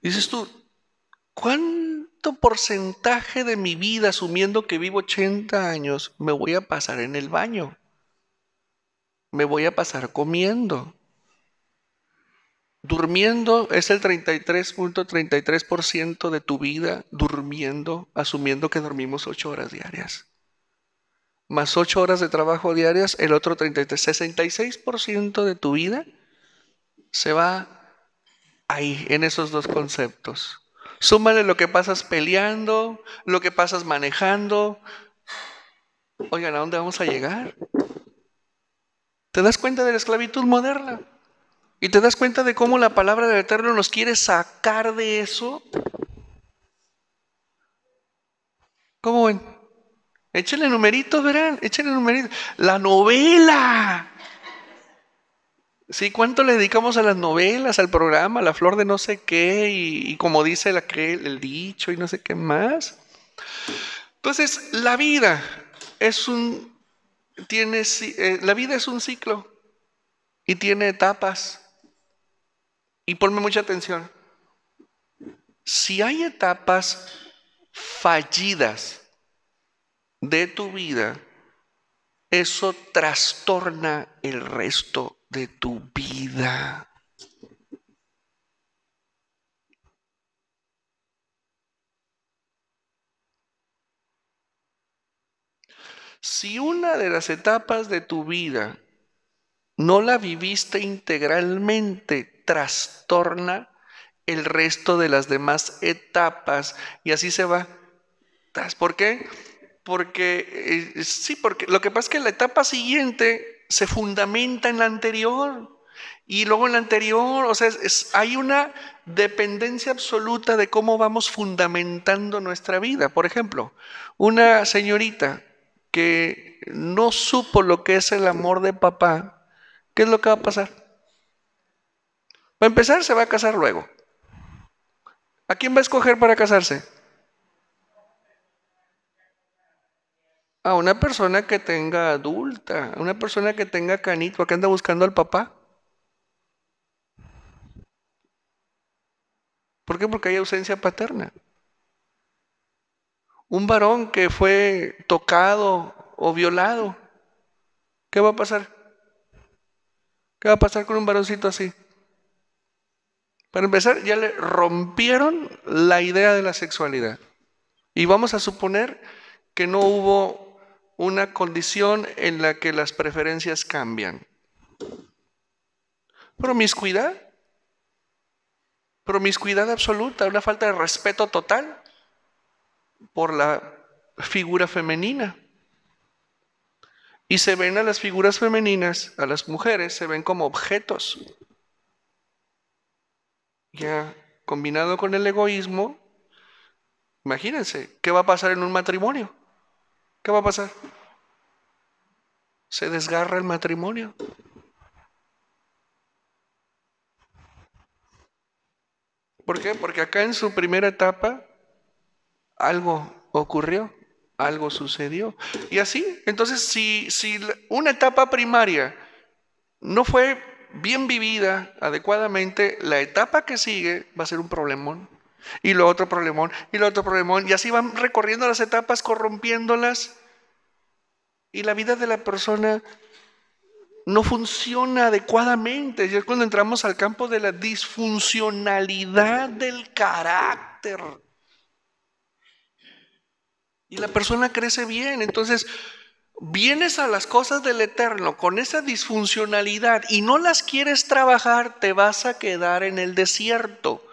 Dices tú, ¿cuánto porcentaje de mi vida, asumiendo que vivo 80 años, me voy a pasar en el baño? Me voy a pasar comiendo. Durmiendo es el 33.33% de tu vida durmiendo, asumiendo que dormimos 8 horas diarias. Más 8 horas de trabajo diarias, el otro 33, 66% de tu vida se va ahí, en esos dos conceptos. Súmale lo que pasas peleando, lo que pasas manejando. Oigan, ¿a dónde vamos a llegar? ¿Te das cuenta de la esclavitud moderna? Y te das cuenta de cómo la palabra del Eterno nos quiere sacar de eso. ¿Cómo ven? Échenle numeritos, verán, échenle numeritos. La novela. Sí, ¿cuánto le dedicamos a las novelas, al programa, a la flor de no sé qué, y, como dice la, el dicho y no sé qué más? Entonces, la vida es un, tiene, eh, la vida es un ciclo y tiene etapas. Y ponme mucha atención. Si hay etapas fallidas de tu vida, eso trastorna el resto de tu vida. Si una de las etapas de tu vida no la viviste integralmente, trastorna el resto de las demás etapas y así se va. ¿Por qué? Porque eh, sí, porque lo que pasa es que la etapa siguiente se fundamenta en la anterior y luego en la anterior, o sea, hay una dependencia absoluta de cómo vamos fundamentando nuestra vida. Por ejemplo, una señorita que no supo lo que es el amor de papá, ¿qué es lo que va a pasar? a empezar, se va a casar luego. ¿A quién va a escoger para casarse? A una persona que tenga adulta, a una persona que tenga canito, ¿a anda buscando al papá? ¿Por qué? Porque hay ausencia paterna. Un varón que fue tocado o violado, ¿qué va a pasar? ¿Qué va a pasar con un varoncito así? Para empezar, ya le rompieron la idea de la sexualidad. Y vamos a suponer que no hubo una condición en la que las preferencias cambian. Promiscuidad. Promiscuidad absoluta, una falta de respeto total por la figura femenina. Y se ven a las figuras femeninas, a las mujeres, se ven como objetos ya combinado con el egoísmo, imagínense, ¿qué va a pasar en un matrimonio? ¿Qué va a pasar? Se desgarra el matrimonio. ¿Por qué? Porque acá en su primera etapa algo ocurrió, algo sucedió. Y así, entonces si, si una etapa primaria no fue bien vivida adecuadamente, la etapa que sigue va a ser un problemón. Y lo otro problemón, y lo otro problemón. Y así van recorriendo las etapas, corrompiéndolas. Y la vida de la persona no funciona adecuadamente. Y es cuando entramos al campo de la disfuncionalidad del carácter. Y la persona crece bien. Entonces, vienes a las cosas del eterno con esa disfuncionalidad y no las quieres trabajar, te vas a quedar en el desierto.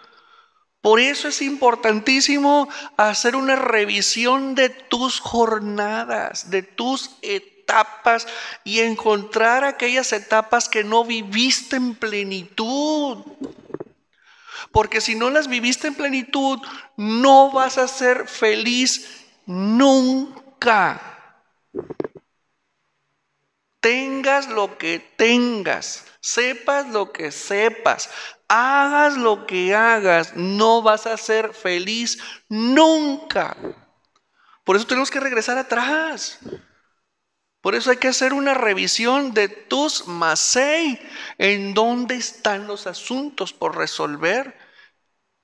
Por eso es importantísimo hacer una revisión de tus jornadas, de tus etapas y encontrar aquellas etapas que no viviste en plenitud. Porque si no las viviste en plenitud, no vas a ser feliz nunca tengas lo que tengas, sepas lo que sepas, hagas lo que hagas, no vas a ser feliz nunca. Por eso tenemos que regresar atrás. Por eso hay que hacer una revisión de tus masei, en dónde están los asuntos por resolver.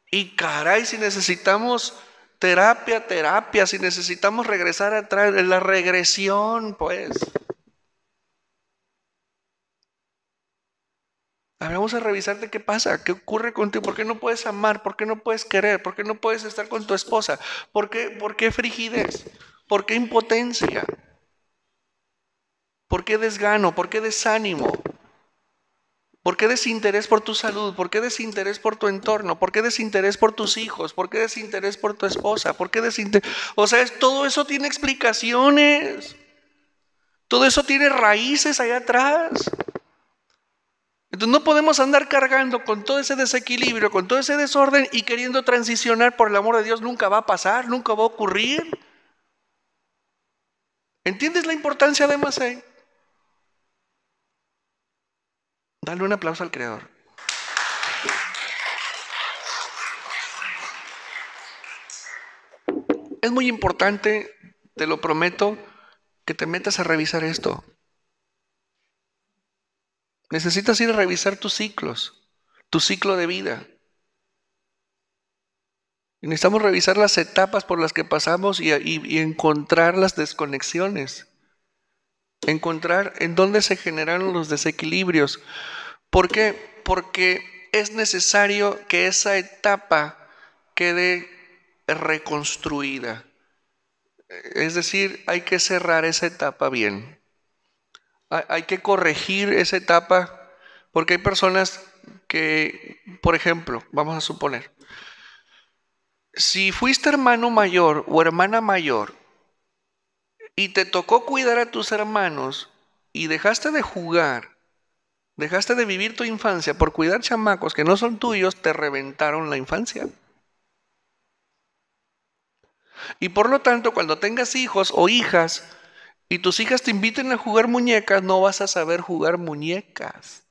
Y caray, si necesitamos terapia, terapia, si necesitamos regresar atrás, la regresión, pues. vamos a revisarte qué pasa, qué ocurre contigo, por qué no puedes amar, por qué no puedes querer, por qué no puedes estar con tu esposa, por qué, por qué frigidez, por qué impotencia, por qué desgano, por qué desánimo, por qué desinterés por tu salud, por qué desinterés por tu entorno, por qué desinterés por tus hijos, por qué desinterés por tu esposa, por qué desinterés... O sea, todo eso tiene explicaciones, todo eso tiene raíces allá atrás no podemos andar cargando con todo ese desequilibrio, con todo ese desorden y queriendo transicionar por el amor de Dios. Nunca va a pasar, nunca va a ocurrir. ¿Entiendes la importancia de Masei? Dale un aplauso al Creador. Es muy importante, te lo prometo, que te metas a revisar esto. Necesitas ir a revisar tus ciclos, tu ciclo de vida. necesitamos revisar las etapas por las que pasamos y, y encontrar las desconexiones. Encontrar en dónde se generaron los desequilibrios. ¿Por qué? Porque es necesario que esa etapa quede reconstruida. Es decir, hay que cerrar esa etapa bien hay que corregir esa etapa porque hay personas que, por ejemplo, vamos a suponer, si fuiste hermano mayor o hermana mayor y te tocó cuidar a tus hermanos y dejaste de jugar, dejaste de vivir tu infancia por cuidar chamacos que no son tuyos, te reventaron la infancia. Y por lo tanto, cuando tengas hijos o hijas, y tus hijas te inviten a jugar muñecas, no vas a saber jugar muñecas.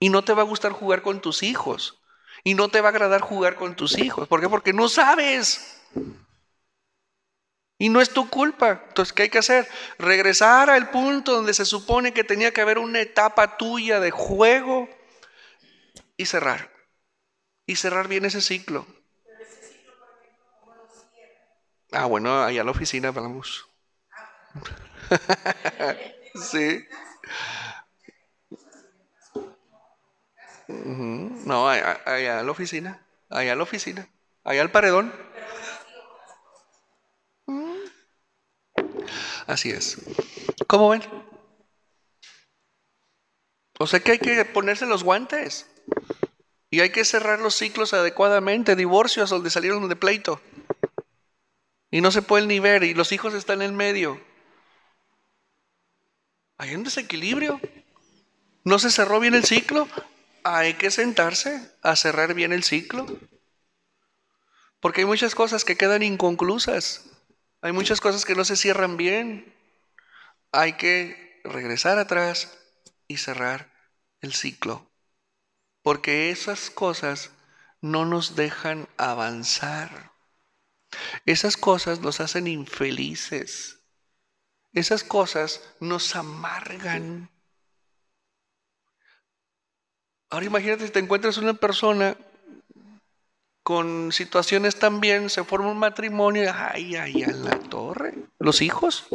Y no te va a gustar jugar con tus hijos. Y no te va a agradar jugar con tus hijos. ¿Por qué? Porque no sabes. Y no es tu culpa. Entonces, ¿qué hay que hacer? Regresar al punto donde se supone que tenía que haber una etapa tuya de juego y cerrar. Y cerrar bien ese ciclo. Ah, bueno, allá a la oficina hablamos. [laughs] sí. No, allá, a la oficina. Allá a la oficina. Allá al paredón. Mm. Así es. ¿Cómo ven? O sea que hay que ponerse los guantes. Y hay que cerrar los ciclos adecuadamente, divorcios donde salieron de pleito. Y no se pueden ni ver y los hijos están en el medio. Hay un desequilibrio. ¿No se cerró bien el ciclo? Hay que sentarse a cerrar bien el ciclo. Porque hay muchas cosas que quedan inconclusas. Hay muchas cosas que no se cierran bien. Hay que regresar atrás y cerrar el ciclo. Porque esas cosas no nos dejan avanzar. Esas cosas nos hacen infelices. Esas cosas nos amargan. Ahora imagínate si te encuentras una persona con situaciones también, se forma un matrimonio, ay, ay, a la torre, los hijos.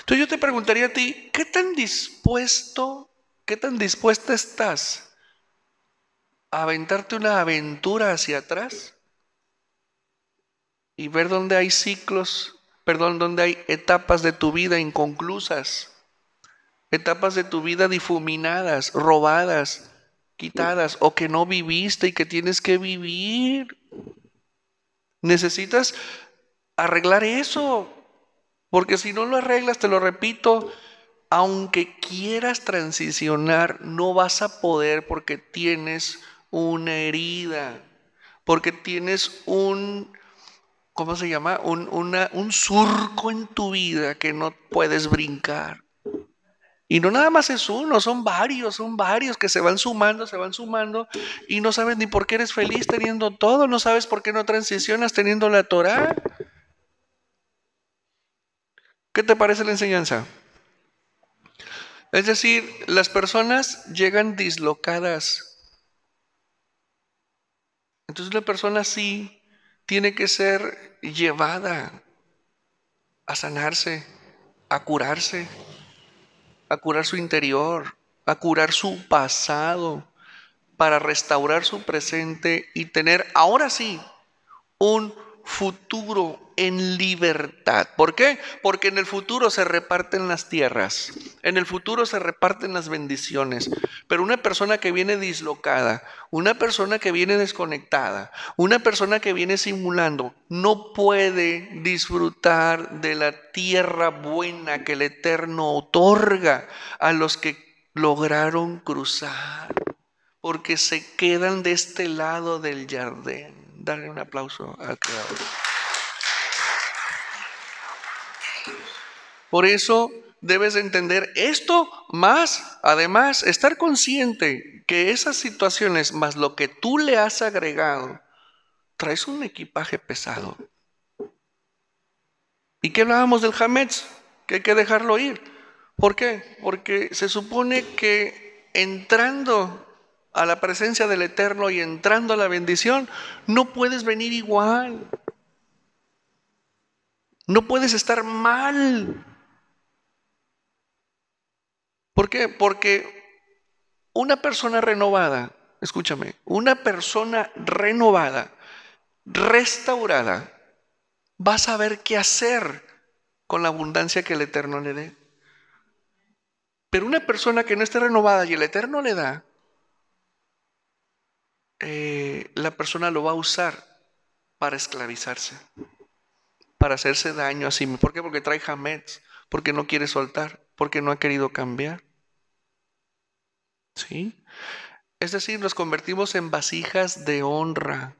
Entonces yo te preguntaría a ti, ¿qué tan dispuesto, qué tan dispuesta estás aventarte una aventura hacia atrás y ver dónde hay ciclos, perdón, dónde hay etapas de tu vida inconclusas, etapas de tu vida difuminadas, robadas, quitadas o que no viviste y que tienes que vivir. Necesitas arreglar eso, porque si no lo arreglas, te lo repito, aunque quieras transicionar, no vas a poder porque tienes una herida, porque tienes un, ¿cómo se llama? Un, surco en tu vida que no puedes brincar. Y no nada más es uno, son varios, son varios que se van sumando, se van sumando y no sabes ni por qué eres feliz teniendo todo, no sabes por qué no transicionas teniendo la Torah. ¿Qué te parece la enseñanza? Es decir, las personas llegan dislocadas entonces una persona sí tiene que ser llevada a sanarse, a curarse, a curar su interior, a curar su pasado, para restaurar su presente y tener ahora sí un futuro en libertad. ¿Por qué? Porque en el futuro se reparten las tierras, en el futuro se reparten las bendiciones, pero una persona que viene dislocada, una persona que viene desconectada, una persona que viene simulando, no puede disfrutar de la tierra buena que el Eterno otorga a los que lograron cruzar, porque se quedan de este lado del jardín darle un aplauso al Creador. Por eso debes entender esto más, además, estar consciente que esas situaciones más lo que tú le has agregado, traes un equipaje pesado. ¿Y qué hablábamos del Hametz? Que hay que dejarlo ir. ¿Por qué? Porque se supone que entrando a la presencia del Eterno y entrando a la bendición, no puedes venir igual. No puedes estar mal. ¿Por qué? Porque una persona renovada, escúchame, una persona renovada, restaurada, va a saber qué hacer con la abundancia que el Eterno le dé. Pero una persona que no esté renovada y el Eterno le da, eh, la persona lo va a usar para esclavizarse, para hacerse daño a sí mismo. ¿Por qué? Porque trae jamets, porque no quiere soltar, porque no ha querido cambiar. ¿Sí? Es decir, nos convertimos en vasijas de honra.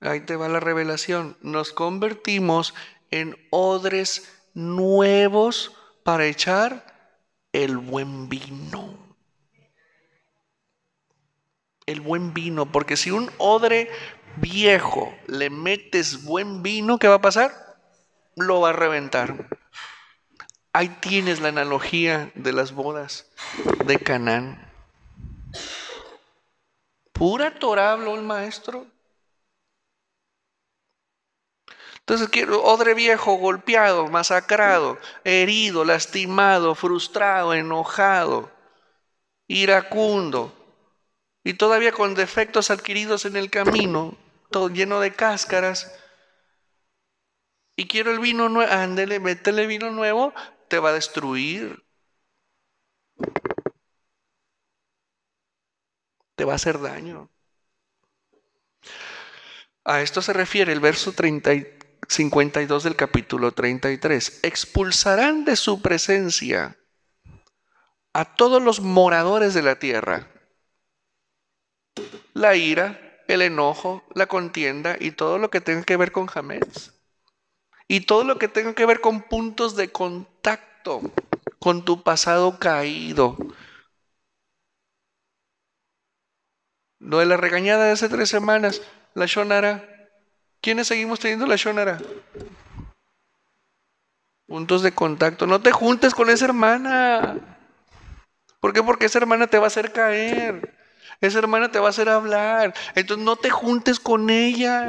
Ahí te va la revelación. Nos convertimos en odres nuevos para echar el buen vino el buen vino, porque si un odre viejo le metes buen vino, ¿qué va a pasar? Lo va a reventar. Ahí tienes la analogía de las bodas de Canán. Pura Torah el maestro. Entonces, odre viejo, golpeado, masacrado, herido, lastimado, frustrado, enojado, iracundo, y todavía con defectos adquiridos en el camino, todo lleno de cáscaras. Y quiero el vino nuevo, ándele, métele vino nuevo, te va a destruir. Te va a hacer daño. A esto se refiere el verso 52 del capítulo 33. Expulsarán de su presencia a todos los moradores de la tierra la ira, el enojo, la contienda y todo lo que tenga que ver con James Y todo lo que tenga que ver con puntos de contacto con tu pasado caído. Lo de la regañada de hace tres semanas, la Shonara. ¿Quiénes seguimos teniendo la Shonara? Puntos de contacto. No te juntes con esa hermana. ¿Por qué? Porque esa hermana te va a hacer caer. Esa hermana te va a hacer hablar. Entonces no te juntes con ella.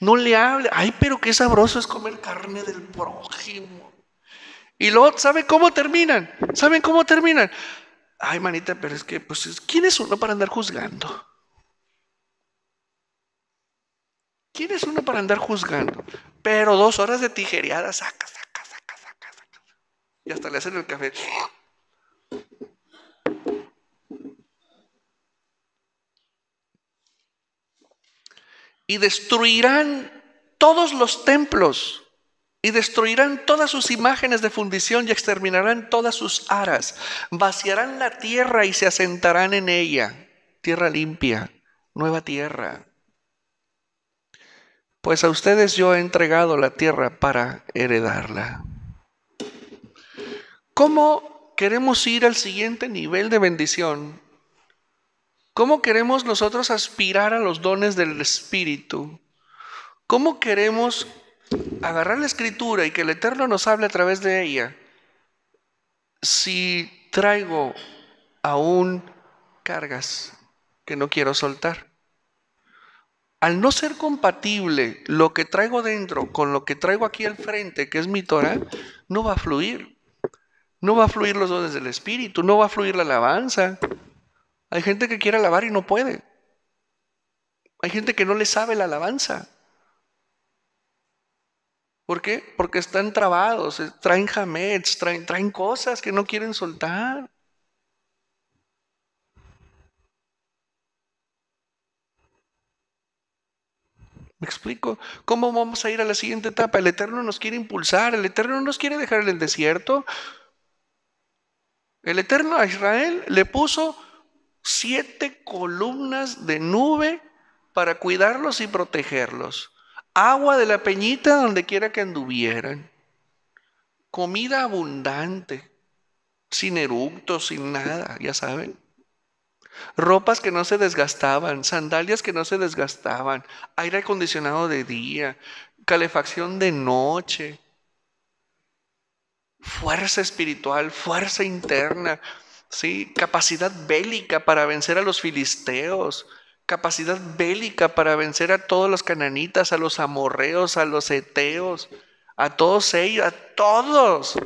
No le hable. Ay, pero qué sabroso es comer carne del prójimo. Y luego, ¿saben cómo terminan? ¿Saben cómo terminan? Ay, manita, pero es que, pues, ¿quién es uno para andar juzgando? ¿Quién es uno para andar juzgando? Pero dos horas de tijereada, saca, saca, saca, saca, saca. Y hasta le hacen el café. y destruirán todos los templos y destruirán todas sus imágenes de fundición y exterminarán todas sus aras. Vaciarán la tierra y se asentarán en ella. Tierra limpia, nueva tierra. Pues a ustedes yo he entregado la tierra para heredarla. ¿Cómo queremos ir al siguiente nivel de bendición ¿Cómo queremos nosotros aspirar a los dones del Espíritu? ¿Cómo queremos agarrar la Escritura y que el Eterno nos hable a través de ella? Si traigo aún cargas que no quiero soltar. Al no ser compatible lo que traigo dentro con lo que traigo aquí al frente, que es mi Torah, no va a fluir. No va a fluir los dones del Espíritu, no va a fluir la alabanza, hay gente que quiere alabar y no puede. Hay gente que no le sabe la alabanza. ¿Por qué? Porque están trabados, eh, traen jamets, traen, traen cosas que no quieren soltar. ¿Me explico? ¿Cómo vamos a ir a la siguiente etapa? El Eterno nos quiere impulsar, el Eterno nos quiere dejar en el desierto. El Eterno a Israel le puso siete columnas de nube para cuidarlos y protegerlos. Agua de la peñita donde quiera que anduvieran. Comida abundante, sin eructos, sin nada, ya saben. Ropas que no se desgastaban, sandalias que no se desgastaban, aire acondicionado de día, calefacción de noche, fuerza espiritual, fuerza interna, ¿sí? capacidad bélica para vencer a los filisteos, capacidad bélica para vencer a todos los cananitas, a los amorreos, a los eteos, a todos ellos, a todos.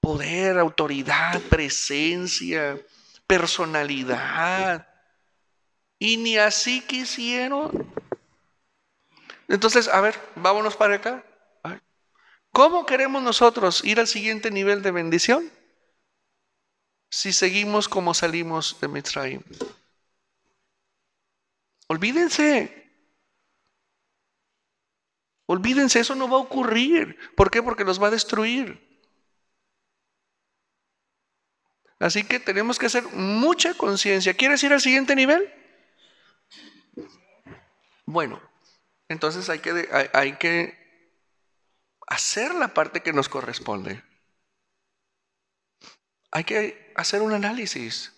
Poder, autoridad, presencia, personalidad. Y ni así quisieron. Entonces, a ver, vámonos para acá. ¿Cómo queremos nosotros ir al siguiente nivel de bendición? si seguimos como salimos de Mitzrayim. Olvídense. Olvídense, eso no va a ocurrir. ¿Por qué? Porque los va a destruir. Así que tenemos que hacer mucha conciencia. ¿Quieres ir al siguiente nivel? Bueno, entonces hay que, hay que hacer la parte que nos corresponde hay que hacer un análisis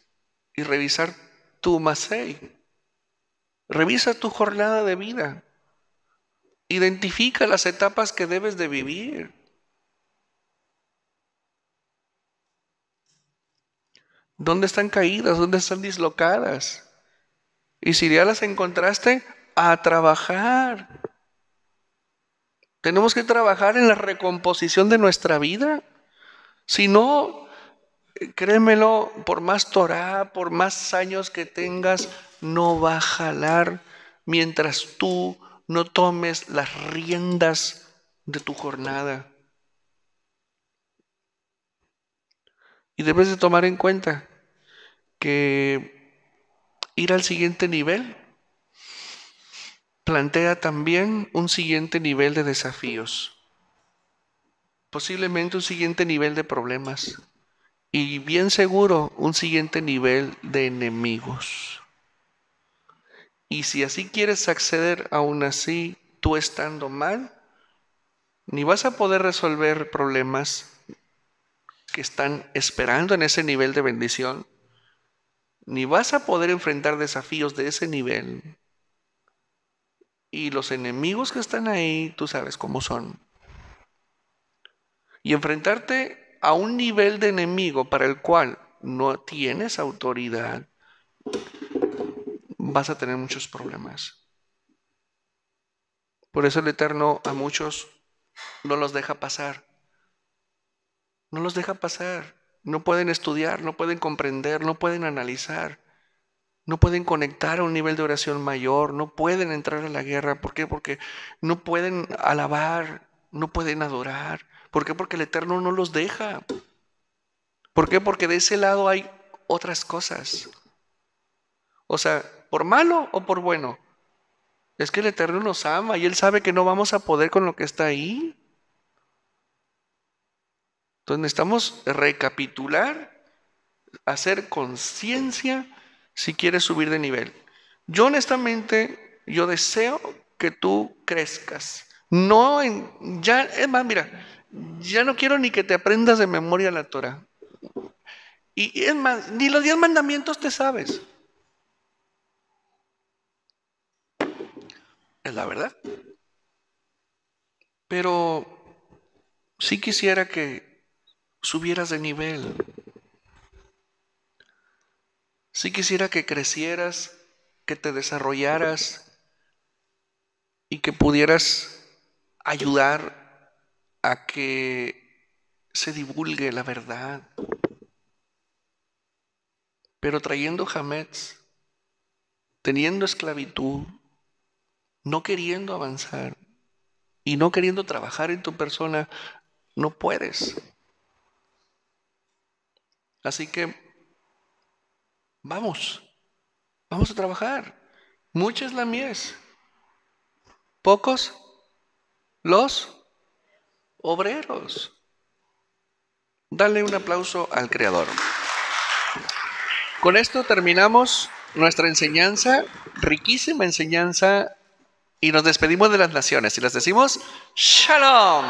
y revisar tu macei. Revisa tu jornada de vida. Identifica las etapas que debes de vivir. ¿Dónde están caídas? ¿Dónde están dislocadas? Y si ya las encontraste, a trabajar. Tenemos que trabajar en la recomposición de nuestra vida. Si no, créemelo, por más Torah, por más años que tengas, no va a jalar mientras tú no tomes las riendas de tu jornada. Y debes de tomar en cuenta que ir al siguiente nivel plantea también un siguiente nivel de desafíos, posiblemente un siguiente nivel de problemas, y bien seguro un siguiente nivel de enemigos. Y si así quieres acceder, aún así, tú estando mal, ni vas a poder resolver problemas que están esperando en ese nivel de bendición, ni vas a poder enfrentar desafíos de ese nivel. Y los enemigos que están ahí, tú sabes cómo son. Y enfrentarte a un nivel de enemigo para el cual no tienes autoridad, vas a tener muchos problemas. Por eso el Eterno a muchos no los deja pasar. No los deja pasar. No pueden estudiar, no pueden comprender, no pueden analizar. No pueden conectar a un nivel de oración mayor, no pueden entrar a la guerra. ¿Por qué? Porque no pueden alabar, no pueden adorar, ¿Por qué? Porque el Eterno no los deja. ¿Por qué? Porque de ese lado hay otras cosas. O sea, por malo o por bueno. Es que el Eterno nos ama y Él sabe que no vamos a poder con lo que está ahí. Entonces necesitamos recapitular, hacer conciencia si quieres subir de nivel. Yo honestamente, yo deseo que tú crezcas. No en, ya, es más, mira, ya no quiero ni que te aprendas de memoria la Torah. Y es más, ni los diez mandamientos te sabes. Es la verdad. Pero sí quisiera que subieras de nivel. Sí quisiera que crecieras, que te desarrollaras y que pudieras ayudar a que se divulgue la verdad. Pero trayendo Hamets, teniendo esclavitud, no queriendo avanzar y no queriendo trabajar en tu persona, no puedes. Así que vamos, vamos a trabajar. Mucha es la mies, pocos los obreros. Dale un aplauso al Creador. Con esto terminamos nuestra enseñanza, riquísima enseñanza, y nos despedimos de las naciones y les decimos, Shalom.